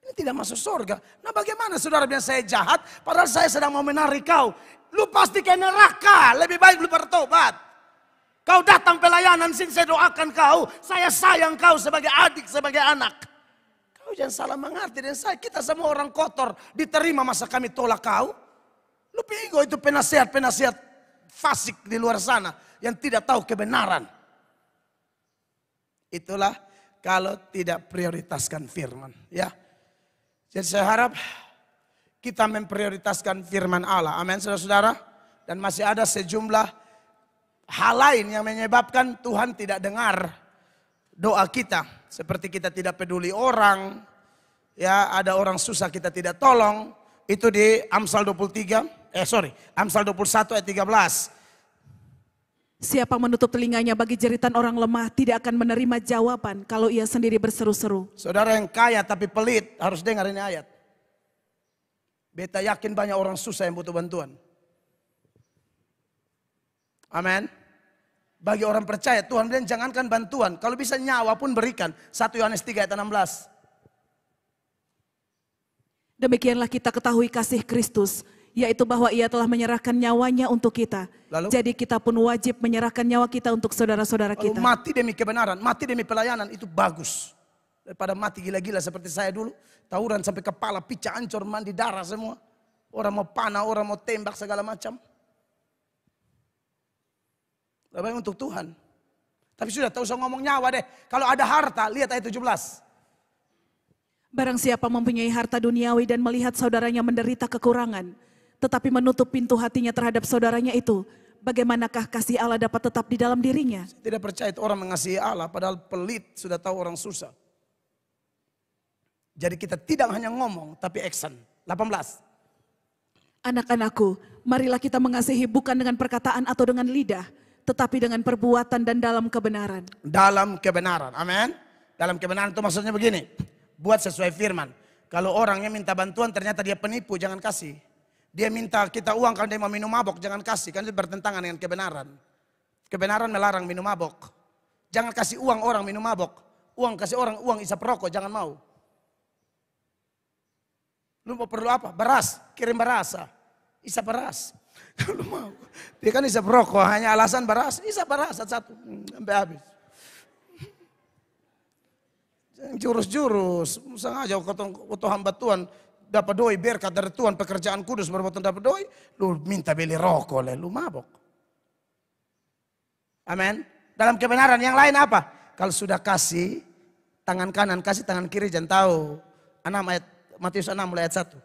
Ini tidak masuk surga. Nah bagaimana saudara bilang saya jahat, padahal saya sedang mau menarik kau. Lu pasti ke neraka, lebih baik lu bertobat. Kau datang pelayanan sini saya doakan kau. Saya sayang kau sebagai adik, sebagai anak. Kau jangan salah mengerti dan saya. Kita semua orang kotor. Diterima masa kami tolak kau. Lu pigo itu penasihat-penasihat fasik di luar sana yang tidak tahu kebenaran. Itulah kalau tidak prioritaskan firman, ya. Jadi saya harap kita memprioritaskan firman Allah. Amin, saudara-saudara. Dan masih ada sejumlah hal lain yang menyebabkan Tuhan tidak dengar doa kita. Seperti kita tidak peduli orang, ya ada orang susah kita tidak tolong. Itu di Amsal 23, eh sorry, Amsal 21 ayat 13. Siapa menutup telinganya bagi jeritan orang lemah tidak akan menerima jawaban kalau ia sendiri berseru-seru. Saudara yang kaya tapi pelit harus dengar ini ayat. Beta yakin banyak orang susah yang butuh bantuan. Amin. Bagi orang percaya Tuhan bilang jangankan bantuan, kalau bisa nyawa pun berikan. 1 Yohanes 3 ayat 16. Demikianlah kita ketahui kasih Kristus yaitu bahwa ia telah menyerahkan nyawanya untuk kita. Lalu? Jadi kita pun wajib menyerahkan nyawa kita untuk saudara-saudara kita. mati demi kebenaran, mati demi pelayanan itu bagus. Daripada mati gila-gila seperti saya dulu, tawuran sampai kepala, pica ancur mandi darah semua. Orang mau panah, orang mau tembak segala macam. Lebih untuk Tuhan. Tapi sudah, tak usah ngomong nyawa deh. Kalau ada harta, lihat ayat 17. Barang siapa mempunyai harta duniawi dan melihat saudaranya menderita kekurangan, tetapi menutup pintu hatinya terhadap saudaranya itu, bagaimanakah kasih Allah dapat tetap di dalam dirinya? Saya tidak percaya itu orang mengasihi Allah padahal pelit sudah tahu orang susah. Jadi kita tidak hanya ngomong tapi action. 18. Anak-anakku, marilah kita mengasihi bukan dengan perkataan atau dengan lidah, tetapi dengan perbuatan dan dalam kebenaran. Dalam kebenaran. Amin. Dalam kebenaran itu maksudnya begini. Buat sesuai firman. Kalau orangnya minta bantuan ternyata dia penipu, jangan kasih. Dia minta kita uang kalau dia mau minum mabok, jangan kasih. Kan itu bertentangan dengan kebenaran. Kebenaran melarang minum mabok. Jangan kasih uang orang minum mabok. Uang kasih orang uang isap rokok, jangan mau. Lu mau perlu apa? Beras, kirim beras. Ah. Isap beras. Lu mau. Dia kan isap rokok, hanya alasan beras. Isap beras satu-satu. Hmm, sampai habis. jurus jurus-jurus. Sengaja kau hamba Tuhan dapat doi berkat dari Tuhan pekerjaan kudus berbuat dapat doi lu minta beli rokok le, lu mabok amin dalam kebenaran yang lain apa kalau sudah kasih tangan kanan kasih tangan kiri jangan tahu Anak ayat Matius 6 ayat 1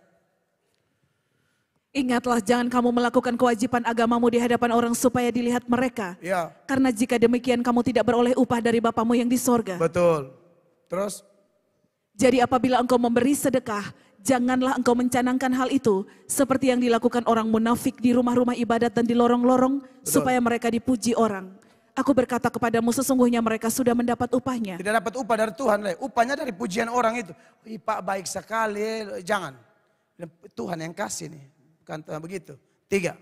Ingatlah jangan kamu melakukan kewajiban agamamu di hadapan orang supaya dilihat mereka. Ya. Karena jika demikian kamu tidak beroleh upah dari Bapamu yang di sorga. Betul. Terus? Jadi apabila engkau memberi sedekah, janganlah engkau mencanangkan hal itu seperti yang dilakukan orang munafik di rumah-rumah ibadat dan di lorong-lorong supaya mereka dipuji orang. Aku berkata kepadamu sesungguhnya mereka sudah mendapat upahnya. Tidak dapat upah dari Tuhan, le. upahnya dari pujian orang itu. Pak baik sekali, jangan. Tuhan yang kasih nih, bukan Tuhan begitu. Tiga.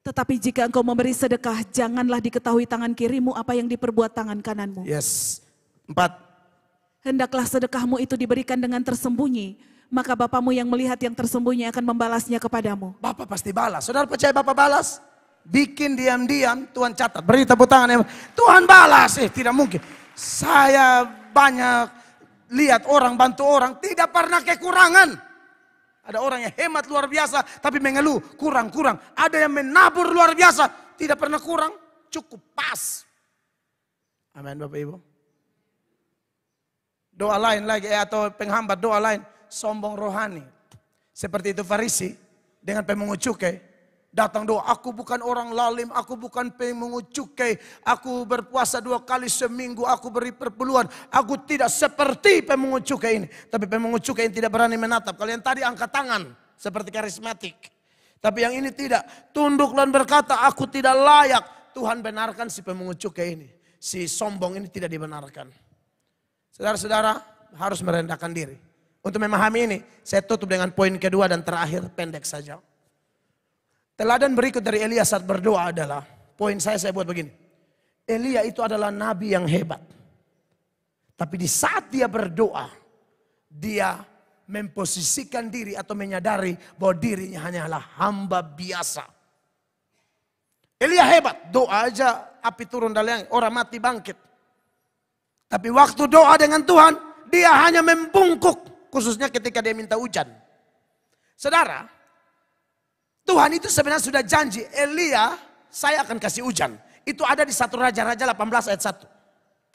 Tetapi jika engkau memberi sedekah, janganlah diketahui tangan kirimu apa yang diperbuat tangan kananmu. Yes. Empat. Hendaklah sedekahmu itu diberikan dengan tersembunyi, maka Bapamu yang melihat yang tersembunyi akan membalasnya kepadamu. Bapak pasti balas. Saudara percaya Bapak balas? Bikin diam-diam, Tuhan catat. Beri tepuk tangan. Ya. Tuhan balas. Eh, tidak mungkin. Saya banyak lihat orang bantu orang, tidak pernah kekurangan. Ada orang yang hemat luar biasa, tapi mengeluh, kurang-kurang. Ada yang menabur luar biasa, tidak pernah kurang, cukup pas. Amin Bapak Ibu. Doa lain lagi, eh, atau penghambat doa lain sombong rohani. Seperti itu Farisi dengan pemungut cukai. Datang doa, aku bukan orang lalim, aku bukan pemungut cukai. Aku berpuasa dua kali seminggu, aku beri perpuluhan. Aku tidak seperti pemungut cukai ini. Tapi pemungut cukai ini tidak berani menatap. Kalian tadi angkat tangan seperti karismatik. Tapi yang ini tidak. Tunduk dan berkata, aku tidak layak. Tuhan benarkan si pemungut cukai ini. Si sombong ini tidak dibenarkan. Saudara-saudara harus merendahkan diri. Untuk memahami ini, saya tutup dengan poin kedua dan terakhir pendek saja. Teladan berikut dari Elia saat berdoa adalah, poin saya saya buat begini. Elia itu adalah nabi yang hebat. Tapi di saat dia berdoa, dia memposisikan diri atau menyadari bahwa dirinya hanyalah hamba biasa. Elia hebat, doa aja api turun dari langit, orang mati bangkit. Tapi waktu doa dengan Tuhan, dia hanya membungkuk. Khususnya ketika dia minta hujan. Saudara, Tuhan itu sebenarnya sudah janji, Elia saya akan kasih hujan. Itu ada di satu Raja-Raja 18 ayat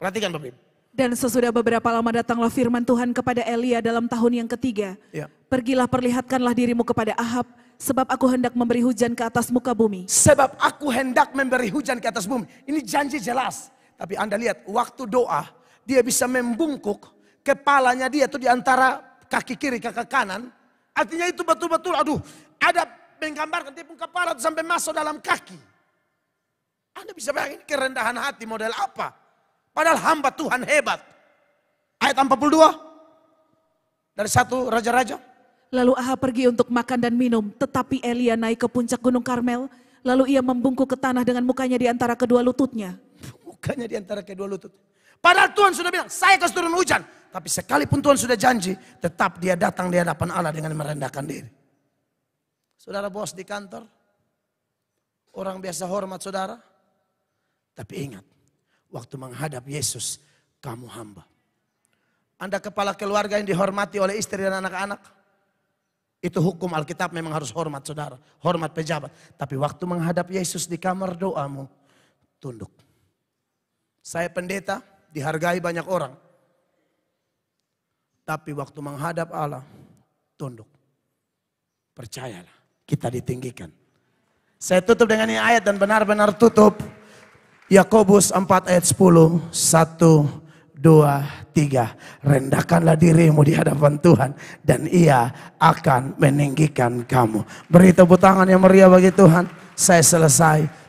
1. Perhatikan Bapak Dan sesudah beberapa lama datanglah firman Tuhan kepada Elia dalam tahun yang ketiga. Ya. Pergilah perlihatkanlah dirimu kepada Ahab, sebab aku hendak memberi hujan ke atas muka bumi. Sebab aku hendak memberi hujan ke atas bumi. Ini janji jelas. Tapi Anda lihat, waktu doa, dia bisa membungkuk, kepalanya dia tuh di antara kaki kiri ke, kanan. Artinya itu betul-betul aduh ada menggambarkan tepung kepala sampai masuk dalam kaki. Anda bisa bayangin kerendahan hati model apa. Padahal hamba Tuhan hebat. Ayat 42 dari satu raja-raja. Lalu Ahab pergi untuk makan dan minum, tetapi Elia naik ke puncak Gunung Karmel, lalu ia membungkuk ke tanah dengan mukanya di antara kedua lututnya. Mukanya di antara kedua lutut. Padahal Tuhan sudah bilang, saya akan turun hujan. Tapi sekalipun Tuhan sudah janji, tetap dia datang di hadapan Allah dengan merendahkan diri. Saudara bos di kantor, orang biasa hormat saudara. Tapi ingat, waktu menghadap Yesus, kamu hamba. Anda kepala keluarga yang dihormati oleh istri dan anak-anak. Itu hukum Alkitab memang harus hormat saudara, hormat pejabat. Tapi waktu menghadap Yesus di kamar doamu, tunduk. Saya pendeta, dihargai banyak orang. Tapi waktu menghadap Allah, tunduk. Percayalah, kita ditinggikan. Saya tutup dengan ini ayat dan benar-benar tutup. Yakobus 4 ayat 10, 1, dua, tiga. Rendahkanlah dirimu di hadapan Tuhan. Dan ia akan meninggikan kamu. Beri tepuk tangan yang meriah bagi Tuhan. Saya selesai.